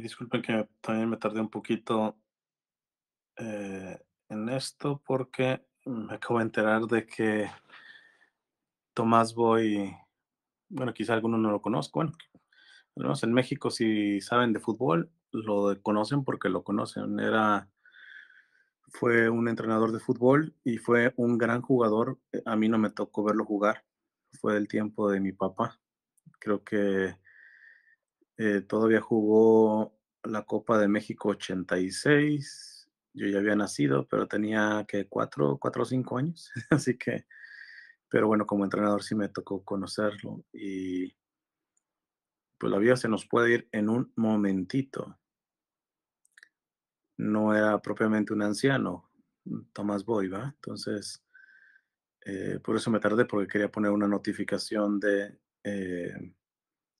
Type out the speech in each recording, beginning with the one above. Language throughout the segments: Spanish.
disculpen que también me tardé un poquito eh, en esto porque me acabo de enterar de que Tomás Boy, bueno, quizá algunos no lo conozcan. Bueno, en México si saben de fútbol, lo conocen porque lo conocen. Era, fue un entrenador de fútbol y fue un gran jugador. Eh, a mí no me tocó verlo jugar. Fue del tiempo de mi papá. Creo que eh, todavía jugó la Copa de México 86. Yo ya había nacido, pero tenía que cuatro, cuatro o cinco años. Así que, pero bueno, como entrenador sí me tocó conocerlo. Y pues la vida se nos puede ir en un momentito. No era propiamente un anciano, Tomás Boy, Entonces, eh, por eso me tardé, porque quería poner una notificación de eh,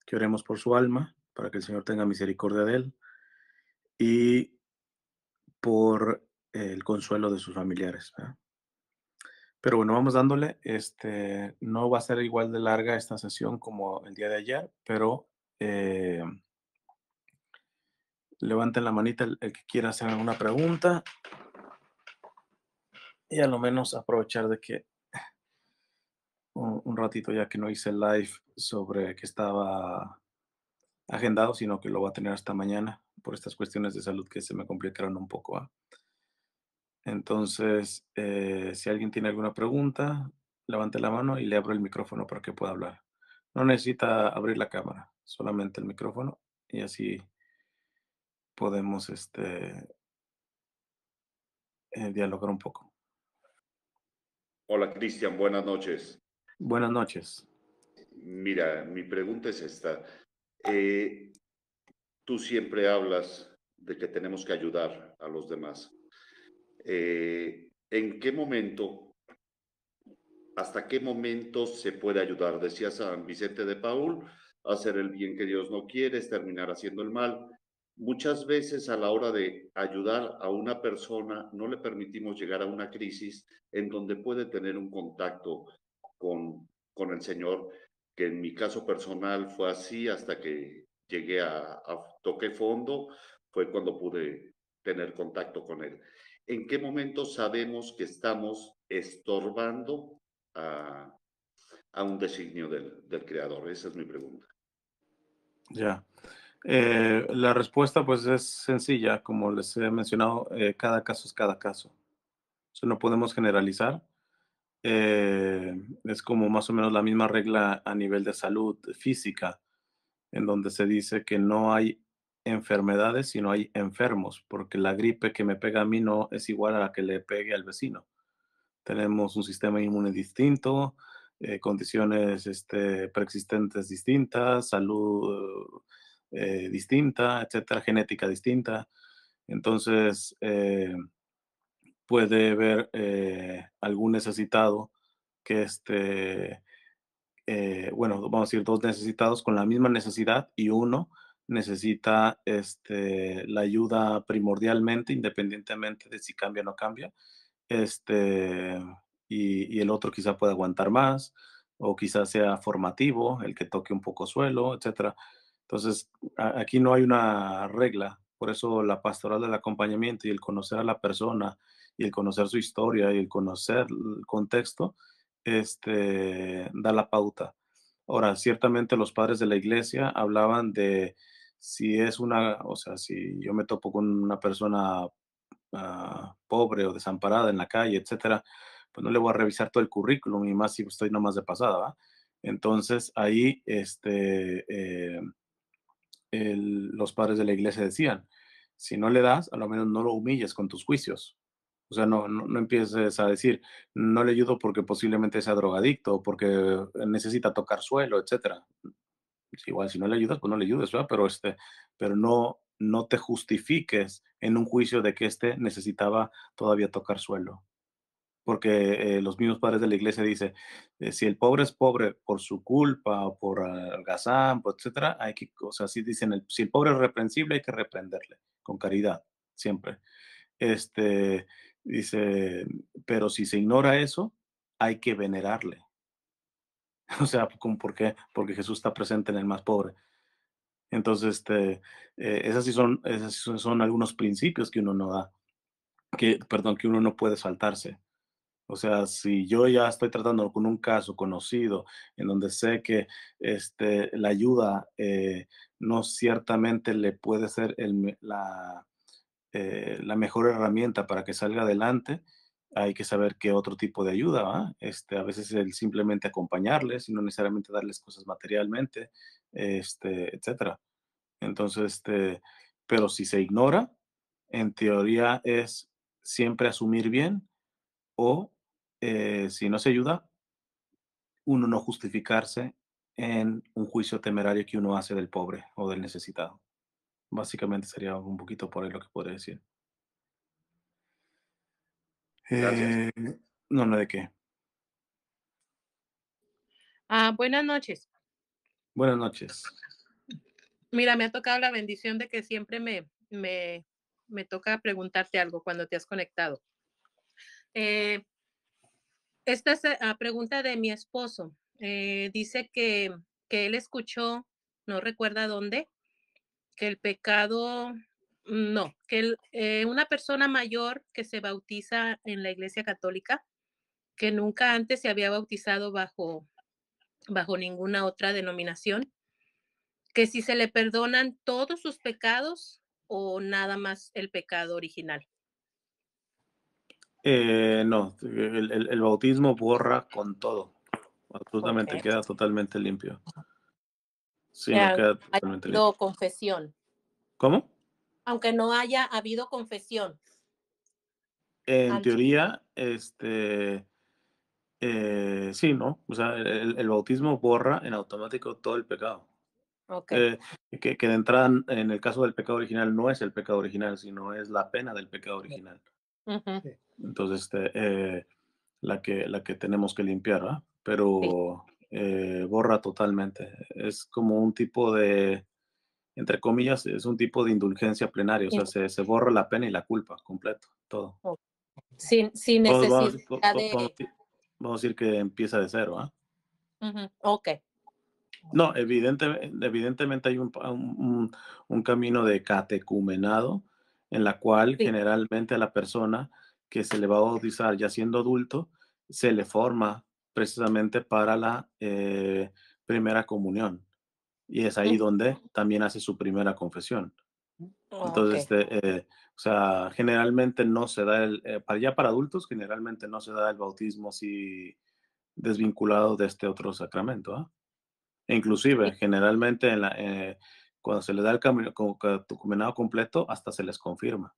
que oremos por su alma para que el Señor tenga misericordia de él y por el consuelo de sus familiares. Pero bueno, vamos dándole. Este, no va a ser igual de larga esta sesión como el día de ayer, pero eh, levanten la manita el, que quiera hacer alguna pregunta y a lo menos aprovechar de que un, un ratito ya que no hice live sobre que estaba agendado, sino que lo va a tener hasta mañana por estas cuestiones de salud que se me complicaron un poco. Entonces, eh, si alguien tiene alguna pregunta, levante la mano y le abro el micrófono para que pueda hablar. No necesita abrir la cámara, solamente el micrófono y así podemos este, eh, dialogar un poco. Hola Cristian, buenas noches. Buenas noches. Mira, mi pregunta es esta. Eh, tú siempre hablas de que tenemos que ayudar a los demás. Eh, ¿En qué momento, hasta qué momento se puede ayudar? Decía San Vicente de Paul, hacer el bien que Dios no quiere es terminar haciendo el mal. Muchas veces a la hora de ayudar a una persona no le permitimos llegar a una crisis en donde puede tener un contacto con, con el Señor que en mi caso personal fue así hasta que llegué a, toque fondo, fue cuando pude tener contacto con él. ¿En qué momento sabemos que estamos estorbando a, a un designio del, del, creador? Esa es mi pregunta. Ya. Eh, la respuesta pues es sencilla, como les he mencionado, eh, cada caso es cada caso. O no podemos generalizar eh, es como más o menos la misma regla a nivel de salud física, en donde se dice que no hay enfermedades, sino hay enfermos, porque la gripe que me pega a mí no es igual a la que le pegue al vecino. Tenemos un sistema inmune distinto, eh, condiciones este, preexistentes distintas, salud eh, distinta, etcétera, genética distinta. Entonces, puede ver eh, algún necesitado que esté eh, bueno, vamos a decir dos necesitados con la misma necesidad y uno necesita este, la ayuda primordialmente, independientemente de si cambia o no cambia, este, y, el otro quizá pueda aguantar más o quizás sea formativo, el que toque un poco suelo, etc. Entonces, aquí no hay una regla, por eso la pastoral del acompañamiento y el conocer a la persona y el conocer su historia y el conocer el contexto, este, da la pauta. Ahora, ciertamente los padres de la iglesia hablaban de si es una, o sea, si yo me topo con una persona ah, pobre o desamparada en la calle, etcétera, pues no le voy a revisar todo el currículum y más si estoy nomás de pasada. Entonces ahí este, eh, los padres de la iglesia decían, si no le das, a lo menos no lo humilles con tus juicios, o sea, no, no, empieces a decir, no le ayudo porque posiblemente sea drogadicto, porque necesita tocar suelo, etcétera. Igual, si no le ayudas, pues no le ayudes, ¿verdad? Pero, este, pero no, no te justifiques en un juicio de que éste necesitaba todavía tocar suelo. Porque eh, los mismos padres de la iglesia dicen, eh, si el pobre es pobre por su culpa, por algazán, etc., pues, etcétera, hay que, o sea, si dicen, el, si el pobre es reprensible, hay que reprenderle con caridad, siempre. Este, Dice, pero si se ignora eso, hay que venerarle. O sea, ¿por qué? Porque Jesús está presente en el más pobre. Entonces, este, eh, esas sí son, esas son algunos principios que uno no da, que, perdón, que uno no puede saltarse. O sea, si yo ya estoy tratando con un caso conocido en donde sé que este, la ayuda eh, no ciertamente le puede ser el, la, eh, la mejor herramienta para que salga adelante, hay que saber qué otro tipo de ayuda. Este, a veces el simplemente acompañarles y no necesariamente darles cosas materialmente, este, etc. Entonces, este, pero si se ignora, en teoría es siempre asumir bien o eh, si no se ayuda, uno no justificarse en un juicio temerario que uno hace del pobre o del necesitado. Básicamente sería un poquito por ahí lo que podría decir. Eh, no, no, ¿de qué? Ah, buenas noches. Buenas noches. Mira, me ha tocado la bendición de que siempre me, me, toca preguntarte algo cuando te has conectado. Eh, esta es la ah, pregunta de mi esposo. Eh, dice que, que él escuchó, no recuerda dónde, que el pecado, no, que eh, una persona mayor que se bautiza en la Iglesia Católica, que nunca antes se había bautizado bajo, bajo ninguna otra denominación, que si se le perdonan todos sus pecados o nada más el pecado original. Eh, no, el, bautismo borra con todo. Absolutamente, queda totalmente limpio. Sí, confesión. ¿Cómo? Aunque no haya habido confesión. En teoría, este, eh, sí, ¿no? O sea, el, bautismo borra en automático todo el pecado. Ok. Eh, que, que, de entrada, en el caso del pecado original, no es el pecado original, sino es la pena del pecado original. Entonces, este, eh, la, que, la que tenemos que limpiar, ¿verdad? Pero... Eh, borra totalmente. Es como un tipo de, entre comillas, es un tipo de indulgencia plenaria, o sea, se, borra la pena y la culpa, completo, todo. Sin, sin necesidad vamos, a decir que empieza de cero, ¿ah? Ok. No, evidentemente, evidentemente hay un, camino de catecumenado en la cual generalmente a la persona que se le va a bautizar ya siendo adulto, se le forma precisamente para la eh, primera comunión. Y es ahí donde también hace su primera confesión. Oh, Entonces, este, eh, o sea, generalmente no se da el, eh, para ya para adultos, generalmente no se da el bautismo así desvinculado de este otro sacramento. ¿ah? E inclusive, generalmente en la, cuando se le da el documentado completo, hasta se les confirma.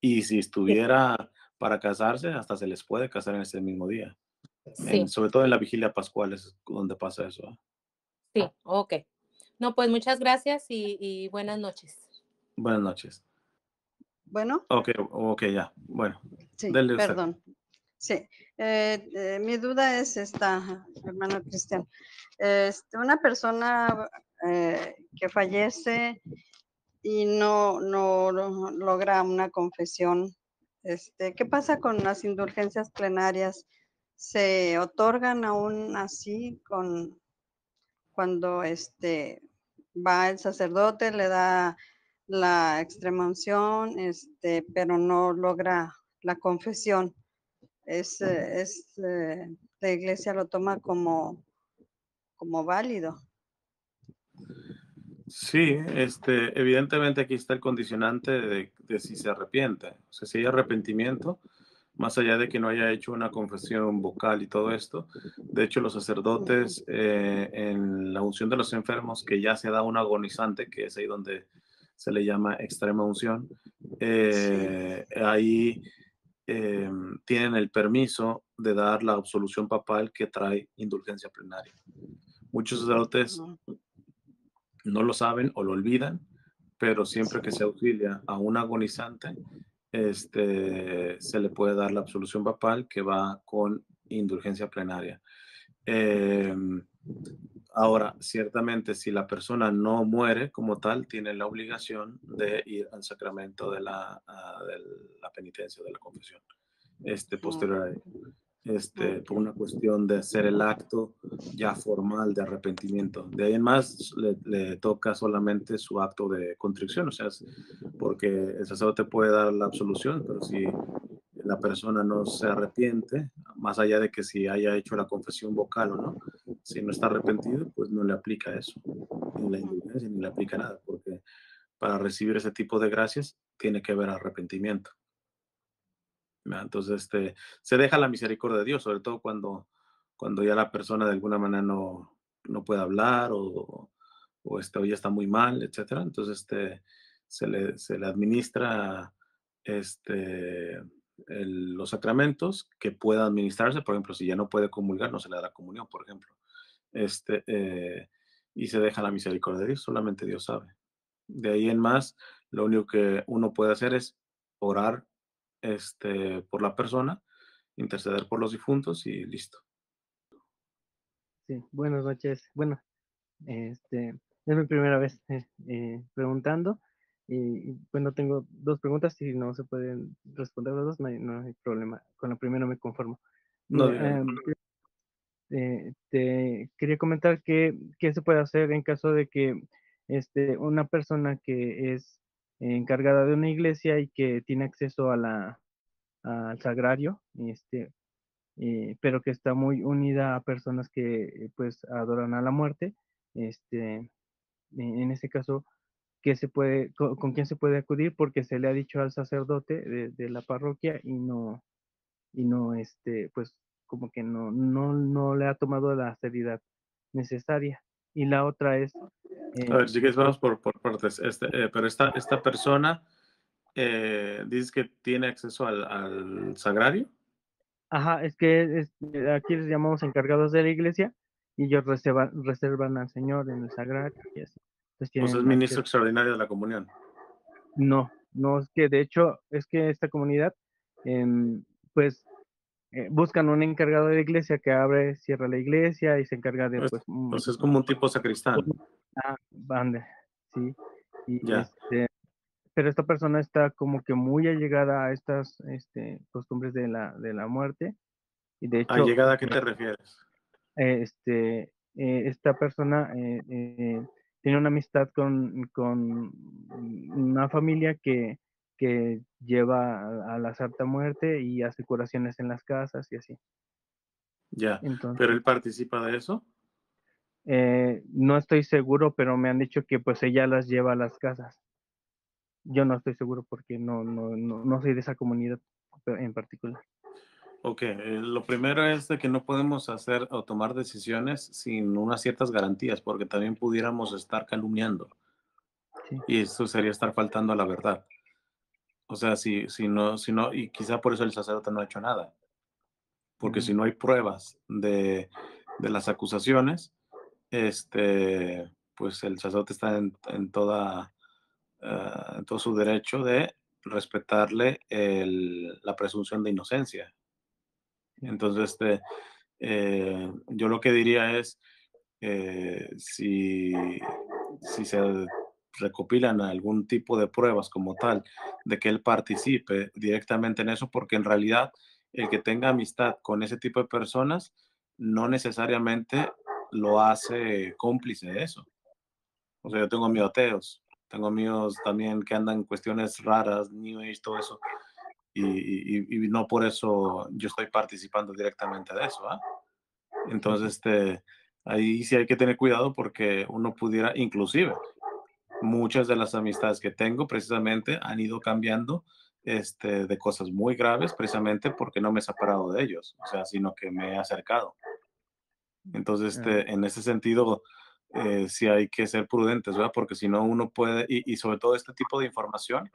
Y si estuviera para casarse, hasta se les puede casar en ese mismo día sobre todo en la vigilia pascual es donde pasa eso. ¿ah? Sí, ok. No, pues muchas gracias y, buenas noches. Buenas noches. Bueno. Ok, ya. Bueno. Sí, perdón. Sí, eh, eh, mi duda es esta, hermano Cristian. Este, una persona eh, que fallece y no, no, no logra una confesión, este, ¿qué pasa con las indulgencias plenarias? se otorgan aún así con cuando este va el sacerdote, le da la extremaunción este, pero no logra la confesión. Es, eh, es, eh, la iglesia lo toma como, como válido. Sí, este, evidentemente aquí está el condicionante de, de si se arrepiente. O sea, si hay arrepentimiento, más allá de que no haya hecho una confesión vocal y todo esto. De hecho, los sacerdotes eh, en la unción de los enfermos, que ya se da un agonizante, que es ahí donde se le llama extrema unción, eh, ahí eh, tienen el permiso de dar la absolución papal que trae indulgencia plenaria. Muchos sacerdotes no lo saben o lo olvidan, pero siempre que se auxilia a un agonizante, este, se le puede dar la absolución papal que va con indulgencia plenaria. Em, ahora, ciertamente, si la persona no muere como tal, tiene la obligación de ir al sacramento de la, ah, penitencia, de la confesión, este, posterior este, por una cuestión de hacer el acto ya formal de arrepentimiento. De ahí en más le, toca solamente su acto de contrición, o sea, porque el sacerdote puede dar la absolución, pero si la persona no se arrepiente, más allá de que si haya hecho la confesión vocal o no, si no está arrepentido, pues no le aplica eso, ni la indulgencia, ni le aplica nada, porque para recibir ese tipo de gracias tiene que haber arrepentimiento. Entonces, este, se deja la misericordia de Dios, sobre todo cuando, cuando ya la persona de alguna manera no, no puede hablar o, o, este, ya está muy mal, etc. Entonces, este, se le, se administra este, los sacramentos que pueda administrarse, por ejemplo, si ya no puede comulgar, no se le da comunión, por ejemplo. Este, eh, y se deja la misericordia de Dios, solamente Dios sabe. De ahí en más, lo único que uno puede hacer es orar este, por la persona, interceder por los difuntos y listo. Sí, buenas noches. Bueno, este, es mi primera vez eh, eh, preguntando. Y, bueno, tengo dos preguntas. Si no se pueden responder las dos, no hay, problema. Con la primera me conformo. No, em, eh, te quería comentar qué se puede hacer en caso de que este, una persona que es encargada de una iglesia y que tiene acceso a la, al sagrario, este, eh, pero que está muy unida a personas que pues adoran a la muerte, este, en ese caso, se puede, con, quién se puede acudir porque se le ha dicho al sacerdote de, la parroquia y no, y no, este, pues como que no, no, no le ha tomado la seriedad necesaria y la otra es... a ver, si eh, quieres vamos por, partes. Este, eh, pero esta, esta persona, eh, dice que tiene acceso al, sagrario. Ajá, es que aquí les llamamos encargados de la iglesia y ellos reservan reservan al Señor en el sagrario. Y Entonces, es ministro extraordinario de la comunión. No, no, es que de hecho, es que esta comunidad, em, pues eh, buscan un encargado de iglesia que abre, cierra la iglesia y se encarga de... Pues, pues, pues es como un tipo sacristán. Ah, sí. Y, este, pero esta persona está como que muy allegada a estas este, costumbres de la, de la muerte. Y de hecho, ¿Allegada a qué te refieres? Este, eh, esta persona eh, tiene una amistad con, con, una familia que que lleva a, la sarta Muerte y hace curaciones en las casas y así. Ya, pero él participa de eso. Eh, no estoy seguro, pero me han dicho que pues ella las lleva a las casas. Yo no estoy seguro porque no, no, no, no soy de esa comunidad en particular. Ok, eh, lo primero es de que no podemos hacer o tomar decisiones sin unas ciertas garantías, porque también pudiéramos estar calumniando. Y eso sería estar faltando a la verdad. O sea, si, no, si no, y quizá por eso el sacerdote no ha hecho nada, porque si no hay pruebas de, las acusaciones, este, pues el sacerdote está en, toda, ah, todo su derecho de respetarle la presunción de inocencia. Entonces, este, eh, yo lo que diría es, eh, si, si se recopilan algún tipo de pruebas como tal de que él participe directamente en eso, porque en realidad el que tenga amistad con ese tipo de personas no necesariamente lo hace cómplice de eso. O sea, yo tengo amigos ateos, tengo amigos también que andan en cuestiones raras, New Age, todo eso, y, no por eso yo estoy participando directamente de eso. ¿ah? Entonces, este, ahí sí hay que tener cuidado porque uno pudiera, inclusive, muchas de las amistades que tengo precisamente han ido cambiando este, de cosas muy graves precisamente porque no me he separado de ellos, o sea, sino que me he acercado. Entonces, este, en ese sentido, si eh, sí hay que ser prudentes, ¿verdad? Porque si no, uno puede, y, sobre todo este tipo de información,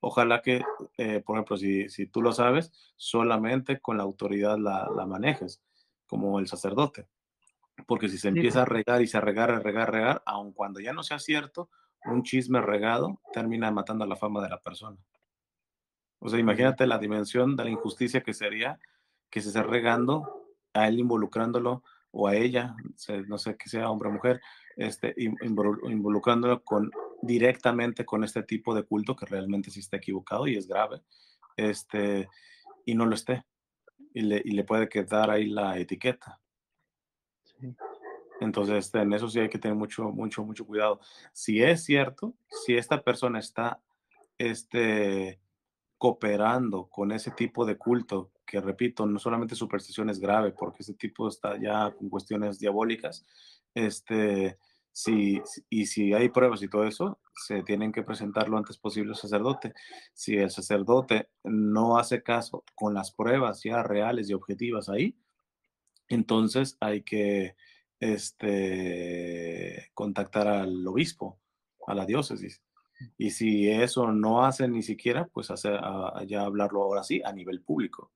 ojalá que, eh, por ejemplo, si, tú lo sabes, solamente con la autoridad la, manejes, como el sacerdote. Porque si se empieza a regar y se regar, regar, regar, aun cuando ya no sea cierto, un chisme regado termina matando la fama de la persona. O sea, imagínate la dimensión de la injusticia que sería que se esté regando a él involucrándolo o a ella, no sé que sea hombre o mujer, este, involucrándolo con, directamente con este tipo de culto que realmente sí está equivocado y es grave, este, y no lo esté. Y le, y le puede quedar ahí la etiqueta. Sí. Entonces, este, en eso sí hay que tener mucho, mucho, mucho cuidado. Si es cierto, si esta persona está este, cooperando con ese tipo de culto, que repito, no solamente superstición es grave, porque ese tipo está ya con cuestiones diabólicas, este, si, y si hay pruebas y todo eso, se tienen que presentar lo antes posible al sacerdote. Si el sacerdote no hace caso con las pruebas ya reales y objetivas ahí, entonces hay que este, contactar al obispo, a la diócesis. Y si eso no hace ni siquiera, pues hacer, ah, ya hablarlo ahora sí a nivel público.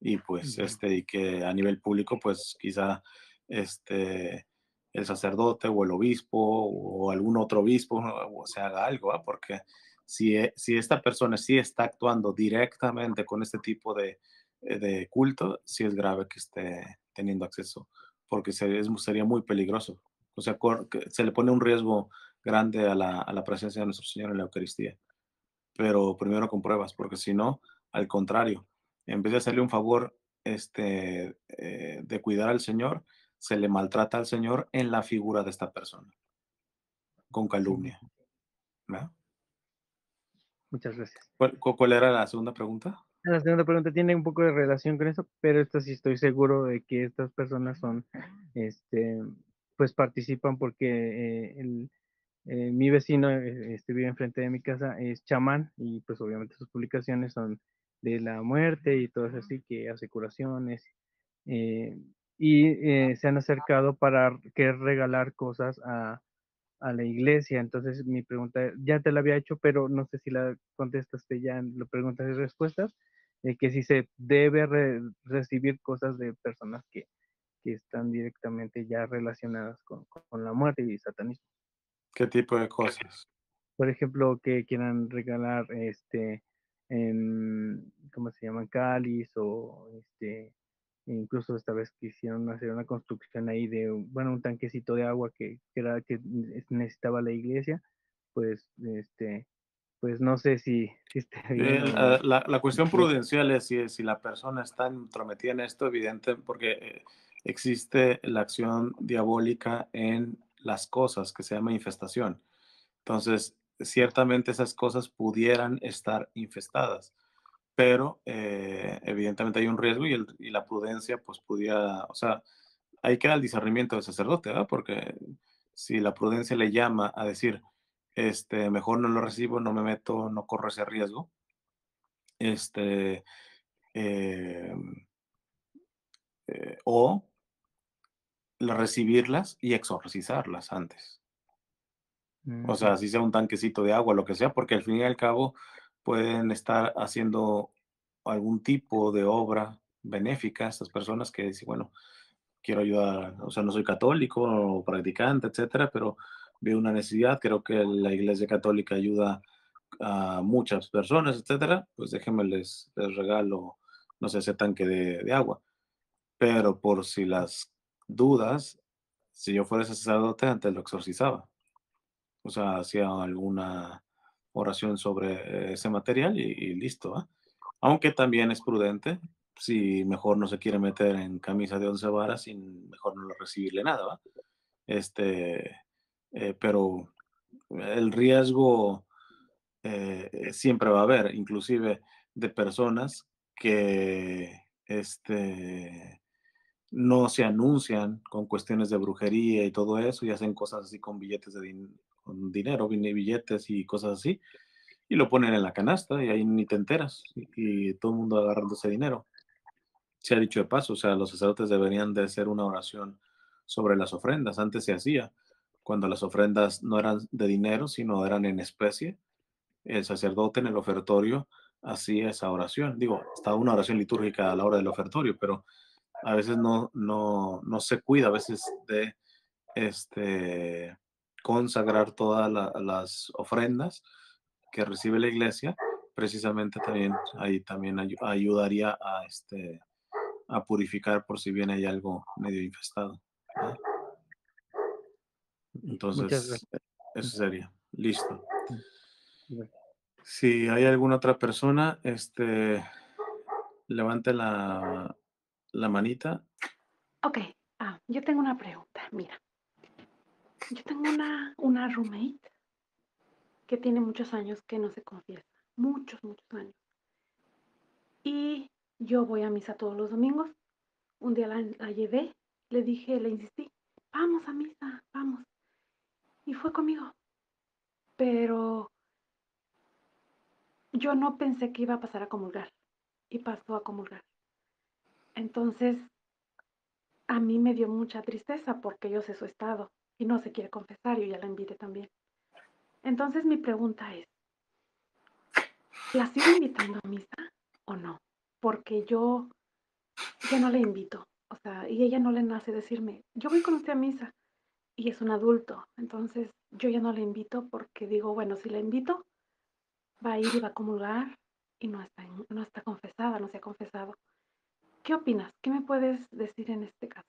Y pues, este, y que a nivel público, pues quizá este, el sacerdote o el obispo o algún otro obispo se haga algo, porque si, e, si esta persona sí está actuando directamente con este tipo de, de culto, si es grave que esté teniendo acceso porque sería muy peligroso. O sea, se le pone un riesgo grande a la, presencia de nuestro Señor en la Eucaristía. Pero primero con pruebas, porque si no, al contrario, en vez de hacerle un favor este, eh, de cuidar al Señor, se le maltrata al Señor en la figura de esta persona, con calumnia. Muchas gracias. ¿Cuál, ¿Cuál, era la segunda pregunta? La segunda pregunta tiene un poco de relación con eso, pero esta sí estoy seguro de que estas personas son, este, pues participan porque eh, eh, mi vecino, eh, este vive enfrente de mi casa, es chamán y pues obviamente sus publicaciones son de la muerte y todo eso así, que hace curaciones. y se han acercado para que regalar cosas a, a la iglesia. Entonces mi pregunta, ya te la había hecho, pero no sé si la contestaste ya en preguntas y respuestas, de eh, que si se debe recibir cosas de personas que, están directamente ya relacionadas con, la muerte y satanismo. ¿Qué tipo de cosas? Por ejemplo, que quieran regalar, este, en, ¿cómo se llaman? Cáliz o este, incluso esta vez quisieron hacer una construcción ahí de, bueno, un tanquecito de agua que, que era que necesitaba la iglesia, pues, este, pues no sé si, eh, la, cuestión este prudencial es si, la persona está entrometida en esto, evidente, porque eh, existe la acción diabólica en las cosas, que se llama infestación. Entonces, ciertamente esas cosas pudieran estar infestadas, pero eh, evidentemente hay un riesgo y, y, la prudencia, pues pudiera, o sea, ahí queda el discernimiento del sacerdote, ¿verdad? Porque si la prudencia le llama a decir, este, mejor no lo recibo, no me meto, no corro ese riesgo. Este, eh, eh, o recibirlas y exorcizarlas antes. O sea, mm. si sea un tanquecito de agua, lo que sea, porque al fin y al cabo pueden estar haciendo algún tipo de obra benéfica a estas personas que dicen, bueno, quiero ayudar, o sea, no soy católico o practicante, etcétera, pero veo una necesidad, creo que la Iglesia Católica ayuda a muchas personas, etcétera, pues déjenme les, regalo, no sé, ese tanque de, de agua. Pero por si las dudas, si yo fuera sacerdote, antes lo exorcizaba. O sea, hacía alguna oración sobre ese material y, listo. Aunque también es prudente, si mejor no se quiere meter en camisa de once varas, sin mejor no recibirle nada. ¿va? Este, eh, pero el riesgo eh, eh, siempre va a haber, inclusive de personas que este, no se anuncian con cuestiones de brujería y todo eso y hacen cosas así con billetes de con dinero, billetes y cosas así y lo ponen en la canasta y ahí ni te enteras y, y todo el mundo agarrando ese dinero. Se ha dicho de paso, o sea, los sacerdotes deberían de hacer una oración sobre las ofrendas, antes se hacía, cuando las ofrendas no eran de dinero, sino eran en especie, el sacerdote en el ofertorio hacía esa oración. Digo, estaba una oración litúrgica a la hora del ofertorio, pero a veces no, no, no se cuida, a veces de este, consagrar todas las ofrendas que recibe la iglesia, precisamente también ahí también ayudaría a, este, a purificar por si bien hay algo medio infestado. ¿verdad? Entonces, eso sería. Listo. Si hay alguna otra persona, este, levante la, manita. Ok, ah, yo tengo una pregunta, mira. Yo tengo una, una roommate que tiene muchos años que no se confiesa, muchos, muchos años. Y yo voy a misa todos los domingos. Un día la llevé, le dije, le insistí, vamos a misa, vamos y fue conmigo. Pero yo no pensé que iba a pasar a comulgar y pasó a comulgar. Entonces, a mí me dio mucha tristeza porque yo sé su estado y no se quiere confesar, yo ya la invité también. Entonces mi pregunta es, ¿la sigo invitando a misa o no? Porque yo ya no la invito, o sea, y ella no le nace decirme, yo voy con usted a misa, y es un adulto. Entonces yo ya no le invito porque digo, bueno, si le invito, va a ir y va a comulgar y no está, no está confesada, no se ha confesado. ¿Qué opinas? ¿Qué me puedes decir en este caso?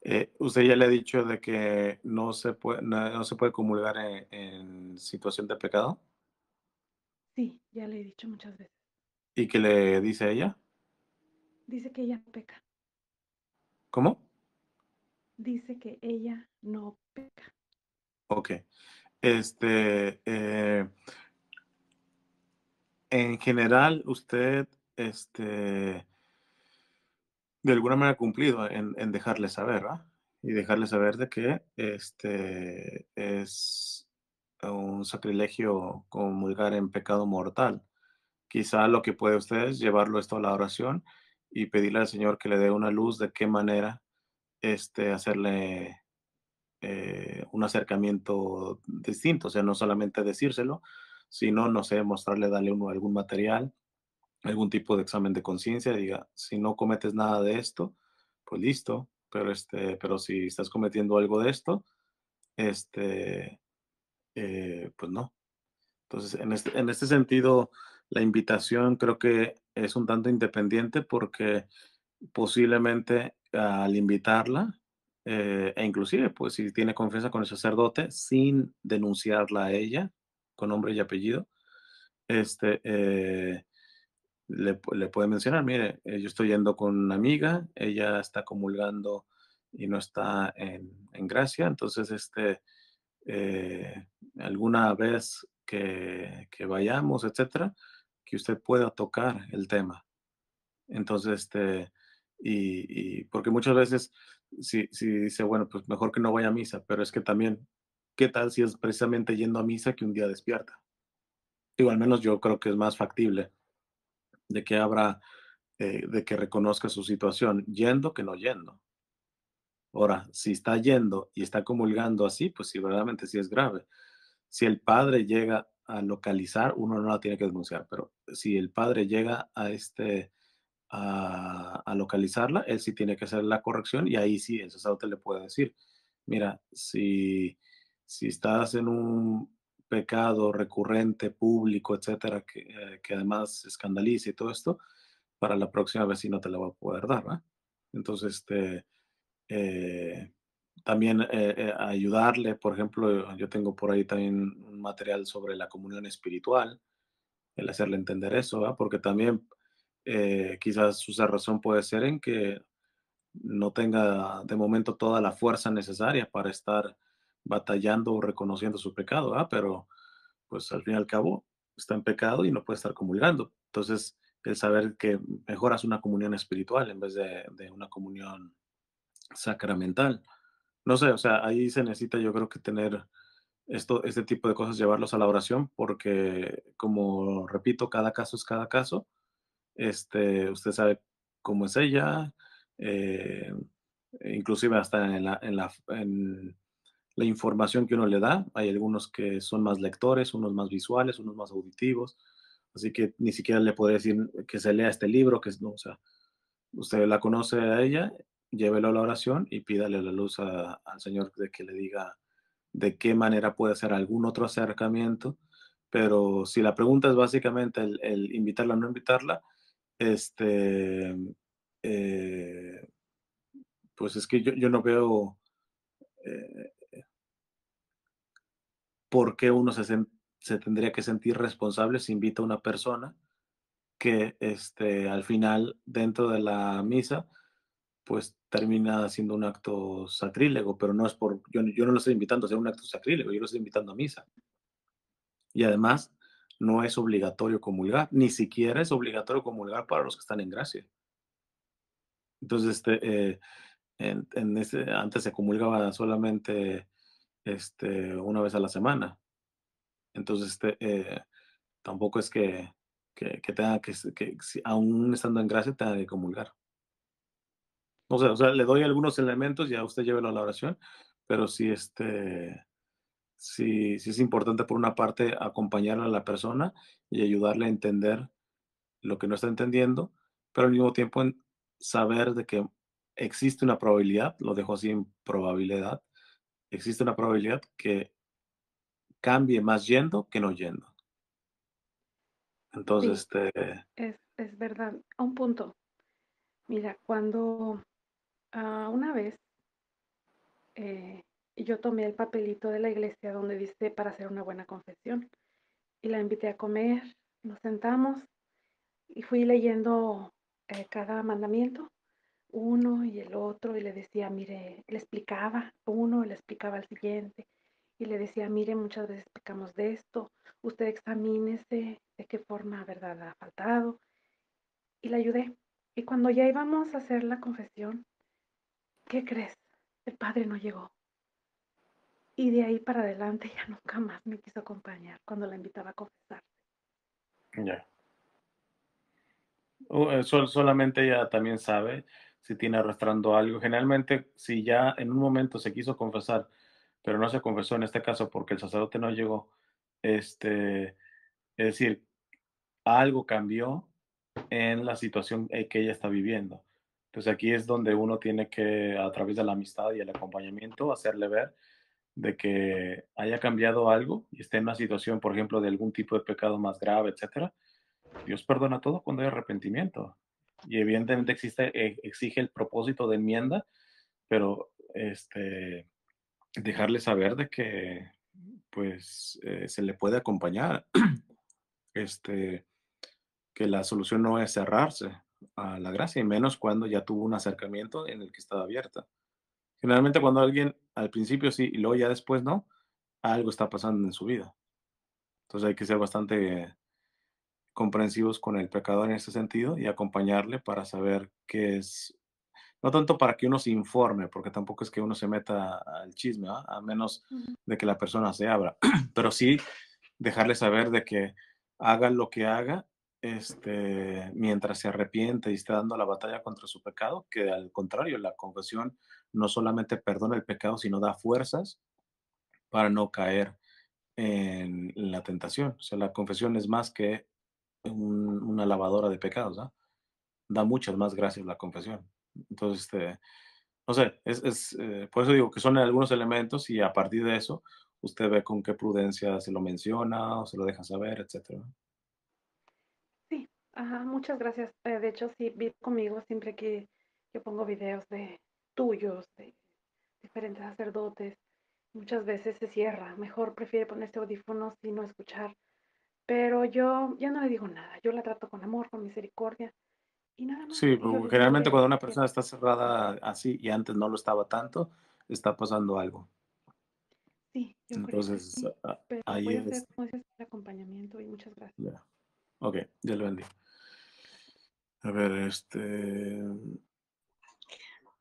Eh, usted ya le ha dicho de que no se puede, se puede comulgar e, en, situación de pecado. Sí, ya le he dicho muchas veces. ¿Y qué le dice ella? Dice que ella peca. ¿Cómo? dice que ella no peca. Ok. Este, eh, en general, usted, este, de alguna manera cumplido en, en dejarle saber, ¿verdad? Y dejarle saber de que este es un sacrilegio comulgar en pecado mortal. Quizá lo que puede usted es llevarlo esto a la oración y pedirle al Señor que le dé una luz de qué manera este, hacerle eh, un acercamiento distinto, o sea, no solamente decírselo, sino, no sé, mostrarle, darle uno algún material, algún tipo de examen de conciencia, diga, si no cometes nada de esto, pues listo, pero, este, pero si estás cometiendo algo de esto, este, eh, pues no. Entonces, en este, en este sentido, la invitación creo que es un tanto independiente porque posiblemente al invitarla, eh, e inclusive, pues si tiene confianza con el sacerdote, sin denunciarla a ella, con nombre y apellido, este, eh, le, le, puede mencionar, mire, eh, yo estoy yendo con una amiga, ella está comulgando y no está en, gracia, entonces, este, alguna vez que, que, vayamos, etcétera, que usted pueda tocar el tema. Entonces, este, y, porque muchas veces si, si dice, bueno, pues mejor que no vaya a misa, pero es que también, ¿qué tal si es precisamente yendo a misa que un día despierta? Digo, al menos yo creo que es más factible de que habrá, eh, de que reconozca su situación yendo que no yendo. Ahora, si está yendo y está comulgando así, pues si verdaderamente sí es grave. Si el padre llega a localizar, uno no la tiene que denunciar, pero si el padre llega a este, a, localizarla, él sí tiene que hacer la corrección y ahí sí el sacerdote le puede decir, mira, si, si estás en un pecado recurrente, público, etcétera, que, eh, además escandalice y todo esto, para la próxima vez sí no te la va a poder dar. Entonces, este, eh, también eh, ayudarle, por ejemplo, yo tengo por ahí también un material sobre la comunión espiritual, el hacerle entender eso, porque también eh, quizás su razón puede ser en que no tenga de momento toda la fuerza necesaria para estar batallando o reconociendo su pecado, Ah, pero pues al fin y al cabo está en pecado y no puede estar comulgando. Entonces, el saber que mejoras una comunión espiritual en vez de, una comunión sacramental. No sé, o sea, ahí se necesita yo creo que tener esto, este tipo de cosas, llevarlos a la oración, porque como repito, cada caso es cada caso este, usted sabe cómo es ella, eh, e inclusive hasta en la, en, la, en la, información que uno le da. Hay algunos que son más lectores, unos más visuales, unos más auditivos. Así que ni siquiera le podría decir que se lea este libro, que es, no, o sea, usted la conoce a ella, llévelo a la oración y pídale la luz al Señor de que le diga de qué manera puede hacer algún otro acercamiento. Pero si la pregunta es básicamente el, el invitarla o no invitarla, este, eh, pues es que yo, yo no veo eh, por qué uno se, se, tendría que sentir responsable si invita a una persona que este, al final, dentro de la misa, pues termina siendo un acto sacrílego, pero no es por, yo, yo no lo estoy invitando a hacer un acto sacrílego, yo lo estoy invitando a misa. Y además, no es obligatorio comulgar, ni siquiera es obligatorio comulgar para los que están en gracia. Entonces, este, eh, antes se comulgaba solamente este, una vez a la semana. Entonces, este, eh, tampoco es que, tenga que, aún estando en gracia, tenga que comulgar. No sea, o sea, le doy algunos elementos, ya usted llévelo a la oración, pero si este, si es importante por una parte acompañar a la persona y ayudarle a entender lo que no está entendiendo, pero al mismo tiempo en saber de que existe una probabilidad, lo dejo así en probabilidad, existe una probabilidad que cambie más yendo que no yendo. Entonces, este... Es, es, verdad. A un punto. Mira, cuando ah, una vez eh, y yo tomé el papelito de la iglesia donde dice para hacer una buena confesión. Y la invité a comer, nos sentamos y fui leyendo eh, cada mandamiento, uno y el otro, y le decía, mire, le explicaba uno, le explicaba el siguiente, y le decía, mire, muchas veces pecamos de esto, usted examínese de qué forma, ¿verdad?, ha faltado. Y le ayudé. Y cuando ya íbamos a hacer la confesión, ¿qué crees? El padre no llegó. Y de ahí para adelante ya nunca más me quiso acompañar cuando la invitaba a confesar. Ya. Oh, eh, solamente ella también sabe si tiene arrastrando algo. Generalmente, si ya en un momento se quiso confesar, pero no se confesó en este caso porque el sacerdote no llegó, este, es decir, algo cambió en la situación eh, que ella está viviendo. Entonces aquí es donde uno tiene que, a través de la amistad y el acompañamiento, hacerle ver de que haya cambiado algo y esté en una situación, por ejemplo, de algún tipo de pecado más grave, etcétera, Dios perdona todo cuando hay arrepentimiento. Y evidentemente existe, eh, exige el propósito de enmienda, pero este, dejarle saber de que pues eh, se le puede acompañar, este, que la solución no es cerrarse a la gracia, y menos cuando ya tuvo un acercamiento en el que estaba abierta. Generalmente cuando alguien al principio sí, y luego ya después no, algo está pasando en su vida. Entonces hay que ser bastante comprensivos con el pecador en ese sentido y acompañarle para saber qué es, no tanto para que uno se informe, porque tampoco es que uno se meta al chisme, a menos de que la persona se abra, pero sí dejarle saber de que haga lo que haga, este, mientras se arrepiente y está dando la batalla contra su pecado, que al contrario, la confesión no solamente perdona el pecado, sino da fuerzas para no caer en la tentación. O sea, la confesión es más que una lavadora de pecados, Da muchas más gracias la confesión. Entonces, este, no sé, es, eh, por eso digo que son algunos elementos y a partir de eso usted ve con qué prudencia se lo menciona o se lo deja saber, etcétera. Sí, muchas gracias. Eh, de hecho, sí, vi conmigo siempre que yo pongo videos de, tuyos, de diferentes sacerdotes, muchas veces se cierra. Mejor prefiere ponerse audífonos y no escuchar. Pero yo ya no le digo nada. Yo la trato con amor, con misericordia. Y nada más. Sí, generalmente cuando una persona está cerrada así y antes no lo estaba tanto, está pasando algo. Sí, entonces creo que ahí el acompañamiento y muchas gracias. Ok, ya lo vendí. A ver, este.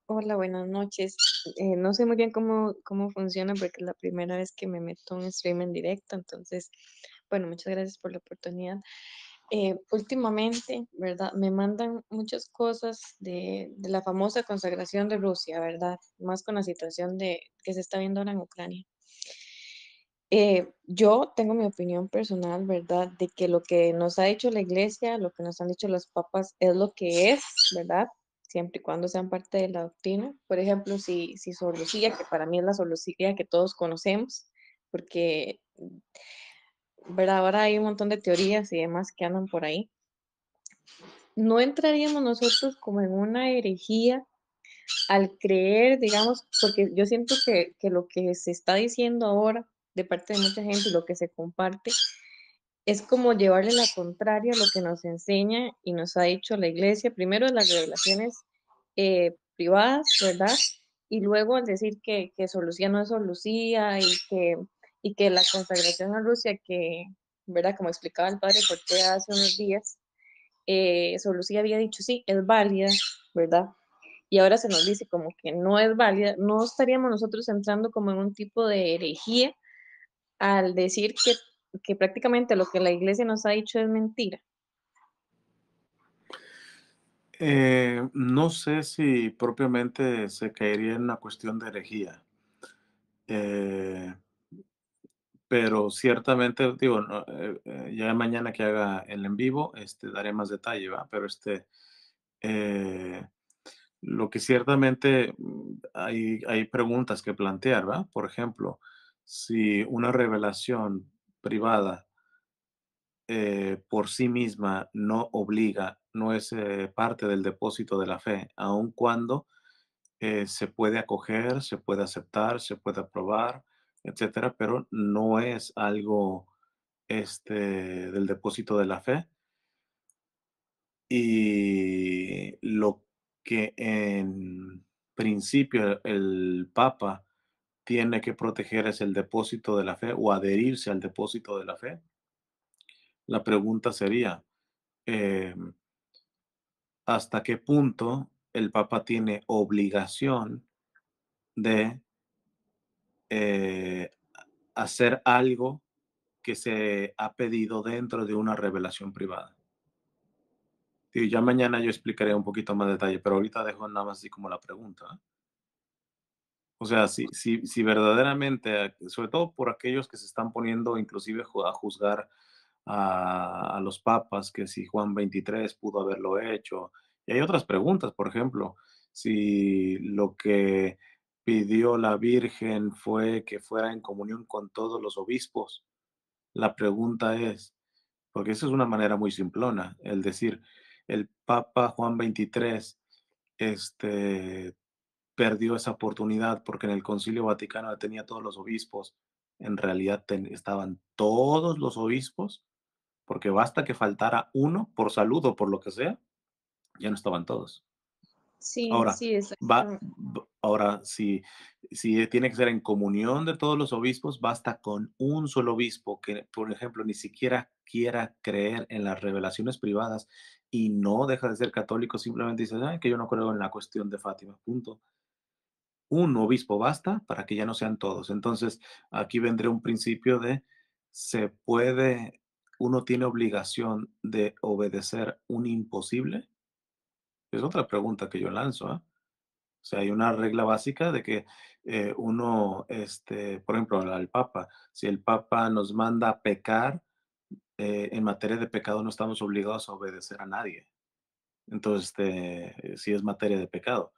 Hola, buenas noches. Eh, no sé muy bien cómo, funciona porque es la primera vez que me meto un stream en directo, entonces, bueno, muchas gracias por la oportunidad. Eh, últimamente, ¿verdad? Me mandan muchas cosas de, la famosa consagración de Rusia, ¿verdad? Más con la situación de, que se está viendo ahora en Ucrania. Eh, yo tengo mi opinión personal, ¿verdad? De que lo que nos ha dicho la iglesia, lo que nos han dicho los papas es lo que es, ¿verdad? siempre y cuando sean parte de la doctrina. Por ejemplo, si, si zoología, que para mí es la zoología que todos conocemos, porque ¿verdad? ahora hay un montón de teorías y demás que andan por ahí. No entraríamos nosotros como en una herejía al creer, digamos, porque yo siento que, que lo que se está diciendo ahora de parte de mucha gente lo que se comparte es como llevarle la contraria a lo que nos enseña y nos ha dicho la iglesia, primero las revelaciones eh, privadas, ¿verdad? Y luego al decir que, Solucía no es Solucía y que, y que la consagración a Rusia que, ¿verdad? Como explicaba el padre Cortés hace unos días, eh, Solucía había dicho, sí, es válida, ¿verdad? Y ahora se nos dice como que no es válida, no estaríamos nosotros entrando como en un tipo de herejía al decir que que prácticamente lo que la iglesia nos ha dicho es mentira? Eh, no sé si propiamente se caería en una cuestión de herejía, eh, pero ciertamente, digo, eh, ya mañana que haga el en vivo, este, daré más detalle, ¿va? Pero este, lo que ciertamente mm, hay, hay preguntas que plantear, ¿va? Por ejemplo, si una revelación privada eh, por sí misma no obliga, no es eh, parte del depósito de la fe, aun cuando eh, se puede acoger, se puede aceptar, se puede aprobar, etcétera, pero no es algo este, del depósito de la fe. Y lo que en principio el Papa tiene que proteger es el depósito de la fe o adherirse al depósito de la fe? La pregunta sería, em, ¿hasta qué punto el Papa tiene obligación de eh, hacer algo que se ha pedido dentro de una revelación privada? Y ya mañana yo explicaré un poquito más detalle, pero ahorita dejo nada más así como la pregunta. ¿eh? O sea, si, verdaderamente, sobre todo por aquellos que se están poniendo inclusive a juzgar a, los papas, que si Juan 23 pudo haberlo hecho. Y hay otras preguntas, por ejemplo, si lo que pidió la Virgen fue que fuera en comunión con todos los obispos. La pregunta es, porque eso es una manera muy simplona, el decir, el Papa Juan 23 este, perdió esa oportunidad porque en el Concilio Vaticano tenía todos los obispos. En realidad estaban todos los obispos, porque basta que faltara uno por saludo o por lo que sea, ya no estaban todos. Sí, ahora, sí, ahora si, tiene que ser en comunión de todos los obispos, basta con un solo obispo que, por ejemplo, ni siquiera quiera creer en las revelaciones privadas y no deja de ser católico, simplemente dice, Ay, que yo no creo en la cuestión de Fátima, punto un obispo basta para que ya no sean todos. Entonces, aquí vendré un principio de se puede, uno tiene obligación de obedecer un imposible. Es otra pregunta que yo lanzo. ¿eh? O sea, hay una regla básica de que eh, uno, este, por ejemplo, al Papa, si el Papa nos manda a pecar, eh, en materia de pecado no estamos obligados a obedecer a nadie. Entonces, este, si es materia de pecado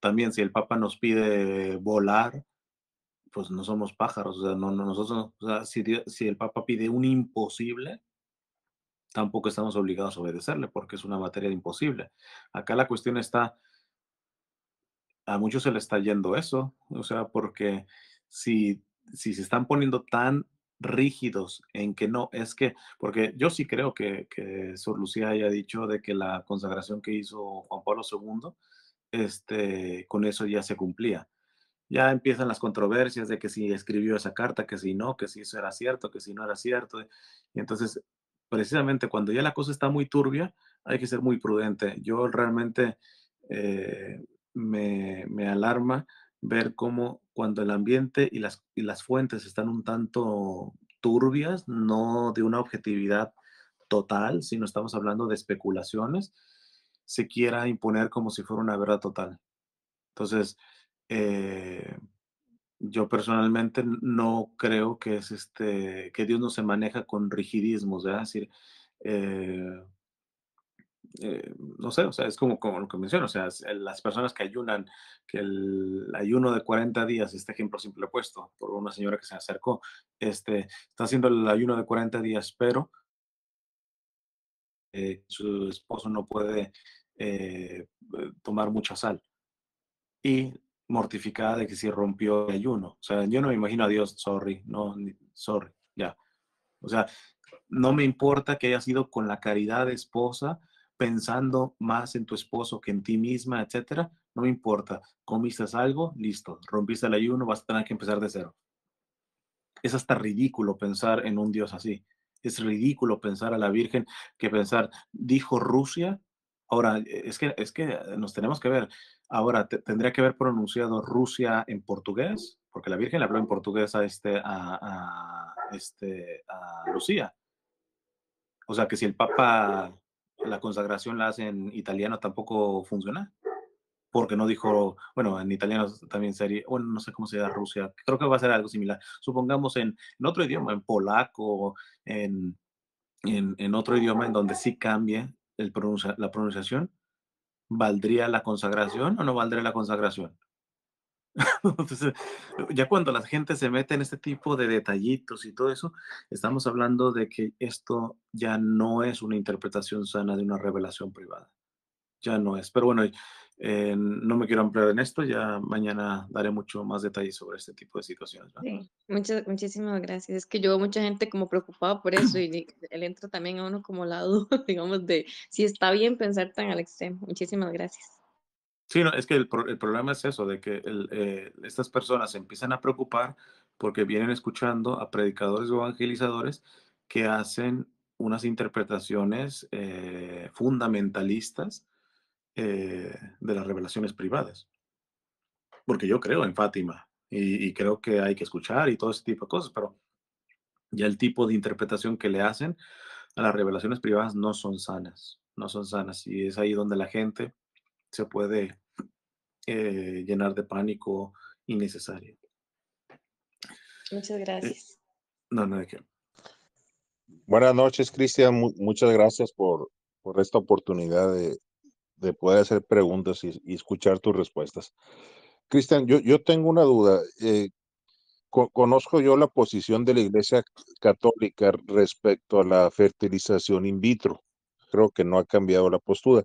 también si el Papa nos pide volar, pues no somos pájaros, o sea, no, nosotros, si, el Papa pide un imposible, tampoco estamos obligados a obedecerle porque es una materia imposible. Acá la cuestión está, a muchos se les está yendo eso, o sea, porque si, si se están poniendo tan rígidos en que no, es que, porque yo sí creo que, que Sor Lucía haya dicho de que la consagración que hizo Juan Pablo II este, con eso ya se cumplía. Ya empiezan las controversias de que si escribió esa carta, que si no, que si eso era cierto, que si no era cierto. Eh, y entonces, precisamente cuando ya la cosa está muy turbia, hay que ser muy prudente. Yo realmente eh, me, me, alarma ver cómo cuando el ambiente y las, y las fuentes están un tanto turbias, no de una objetividad total, sino estamos hablando de especulaciones, se quiera imponer como si fuera una verdad total. Entonces, eh, yo personalmente no creo que este que Dios no se maneja con rigidismos, de Es decir, eh, eh, no sé, o sea, es como, como lo que menciono, o sea, las personas que ayunan, que el ayuno de 40 días, este ejemplo simple puesto por una señora que se acercó, este, está haciendo el ayuno de 40 días, pero eh, su esposo no puede eh, eh, tomar mucha sal. Y mortificada de que si rompió el ayuno. O sea, yo no me imagino a Dios, sorry, no, sorry, ya. O sea, no me importa que haya sido con la caridad de esposa, pensando más en tu esposo que en ti misma, etcétera, no me importa. Comiste algo, listo. Rompiste el ayuno, vas a tener que empezar de cero. Es hasta ridículo pensar en un Dios así. Es ridículo pensar a la Virgen que pensar, dijo Rusia. Ahora, e, es que, es que nos tenemos que ver. Ahora, tendría que haber pronunciado Rusia en portugués, porque la Virgen le habló en portugués a, este, a, este, a Lucía. O sea, que si el Papa la consagración la hace en italiano, tampoco funciona porque no dijo, bueno, en italiano también sería, bueno, no sé cómo se llama Rusia, creo que va a ser algo similar. Supongamos en, otro idioma, en polaco, en, en, en, otro idioma en donde sí cambie el la pronunciación, ¿valdría la consagración o no valdría la consagración? Entonces, ya cuando la gente se mete en este tipo de detallitos y todo eso, estamos hablando de que esto ya no es una interpretación sana de una revelación privada. Ya no es. Pero bueno, eh, no me quiero ampliar en esto, ya mañana daré mucho más detalle sobre este tipo de situaciones. Sí, muchas, muchísimas gracias. Es que yo veo mucha gente como preocupada por eso y él entra también a uno como lado, digamos, de si está bien pensar tan al extremo. Muchísimas gracias. Sí, no, es que el, problema es eso, de que eh, estas personas se empiezan a preocupar porque vienen escuchando a predicadores o evangelizadores que hacen unas interpretaciones eh, fundamentalistas eh, de las revelaciones privadas. Porque yo creo en Fátima y, creo que hay que escuchar y todo ese tipo de cosas, pero ya el tipo de interpretación que le hacen a las revelaciones privadas no son sanas, no son sanas. Y es ahí donde la gente se puede eh, llenar de pánico innecesario. Muchas eh, gracias. no, no, qué. Buenas noches, Cristian. Muchas gracias por, por esta oportunidad de, de poder hacer preguntas y, escuchar tus respuestas. Cristian, yo, yo, tengo una duda. Eh, conozco yo la posición de la Iglesia Católica respecto a la fertilización in vitro. Creo que no ha cambiado la postura.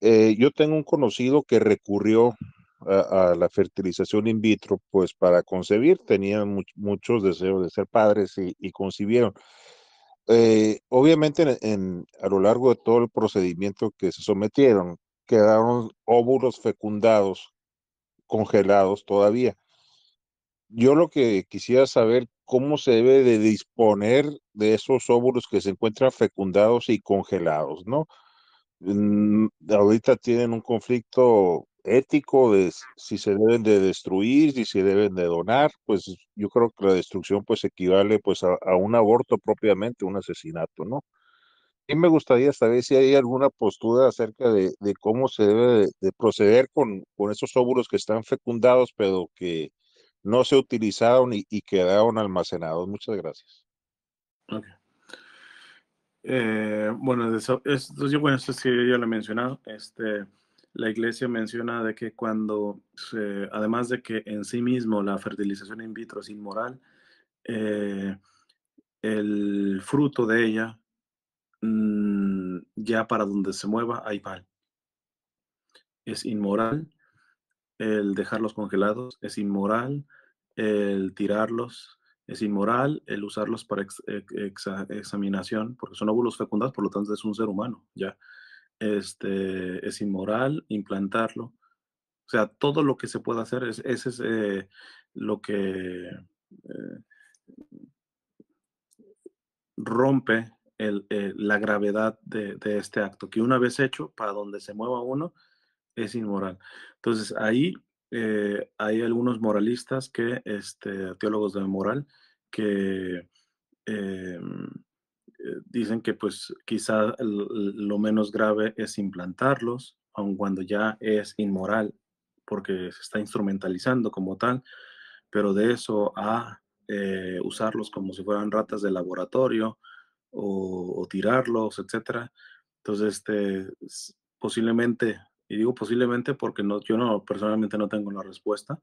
Eh, yo tengo un conocido que recurrió a, la fertilización in vitro, pues para concebir, tenían muchos deseos de ser padres y, y, concibieron. Eh, obviamente, en, a lo largo de todo el procedimiento que se sometieron, quedaron óvulos fecundados, congelados todavía. Yo lo que quisiera saber, ¿cómo se debe de disponer de esos óvulos que se encuentran fecundados y congelados, no? Mm, ahorita tienen un conflicto ético de si se deben de destruir, si se deben de donar, pues yo creo que la destrucción pues equivale pues a, un aborto propiamente, un asesinato, ¿no? Y me gustaría saber si hay alguna postura acerca de, de cómo se debe de, proceder con, con, esos óvulos que están fecundados, pero que no se utilizaron y, y quedaron almacenados. Muchas gracias. Eh, bueno, eso, yo, bueno, eso sí lo he mencionado. Este, la iglesia menciona de que cuando, además de que en sí mismo la fertilización in vitro es inmoral, eh, el fruto de ella, mm, ya para donde se mueva, hay pal. Es inmoral el dejarlos congelados, es inmoral el tirarlos, es inmoral el usarlos para examinación, porque son óvulos fecundados, por lo tanto es un ser humano, ya este, es inmoral implantarlo. O sea, todo lo que se pueda hacer, es, ese es eh, lo que eh, rompe eh, la gravedad de, este acto, que una vez hecho, para donde se mueva uno, es inmoral. Entonces, ahí hay algunos moralistas que, este, teólogos de moral, que em, eh, dicen que pues quizá lo menos grave es implantarlos, aun cuando ya es inmoral, porque se está instrumentalizando como tal, pero de eso a eh, usarlos como si fueran ratas de laboratorio o, tirarlos, etc. Entonces, este, posiblemente, y digo posiblemente porque no, yo no, personalmente no tengo la respuesta,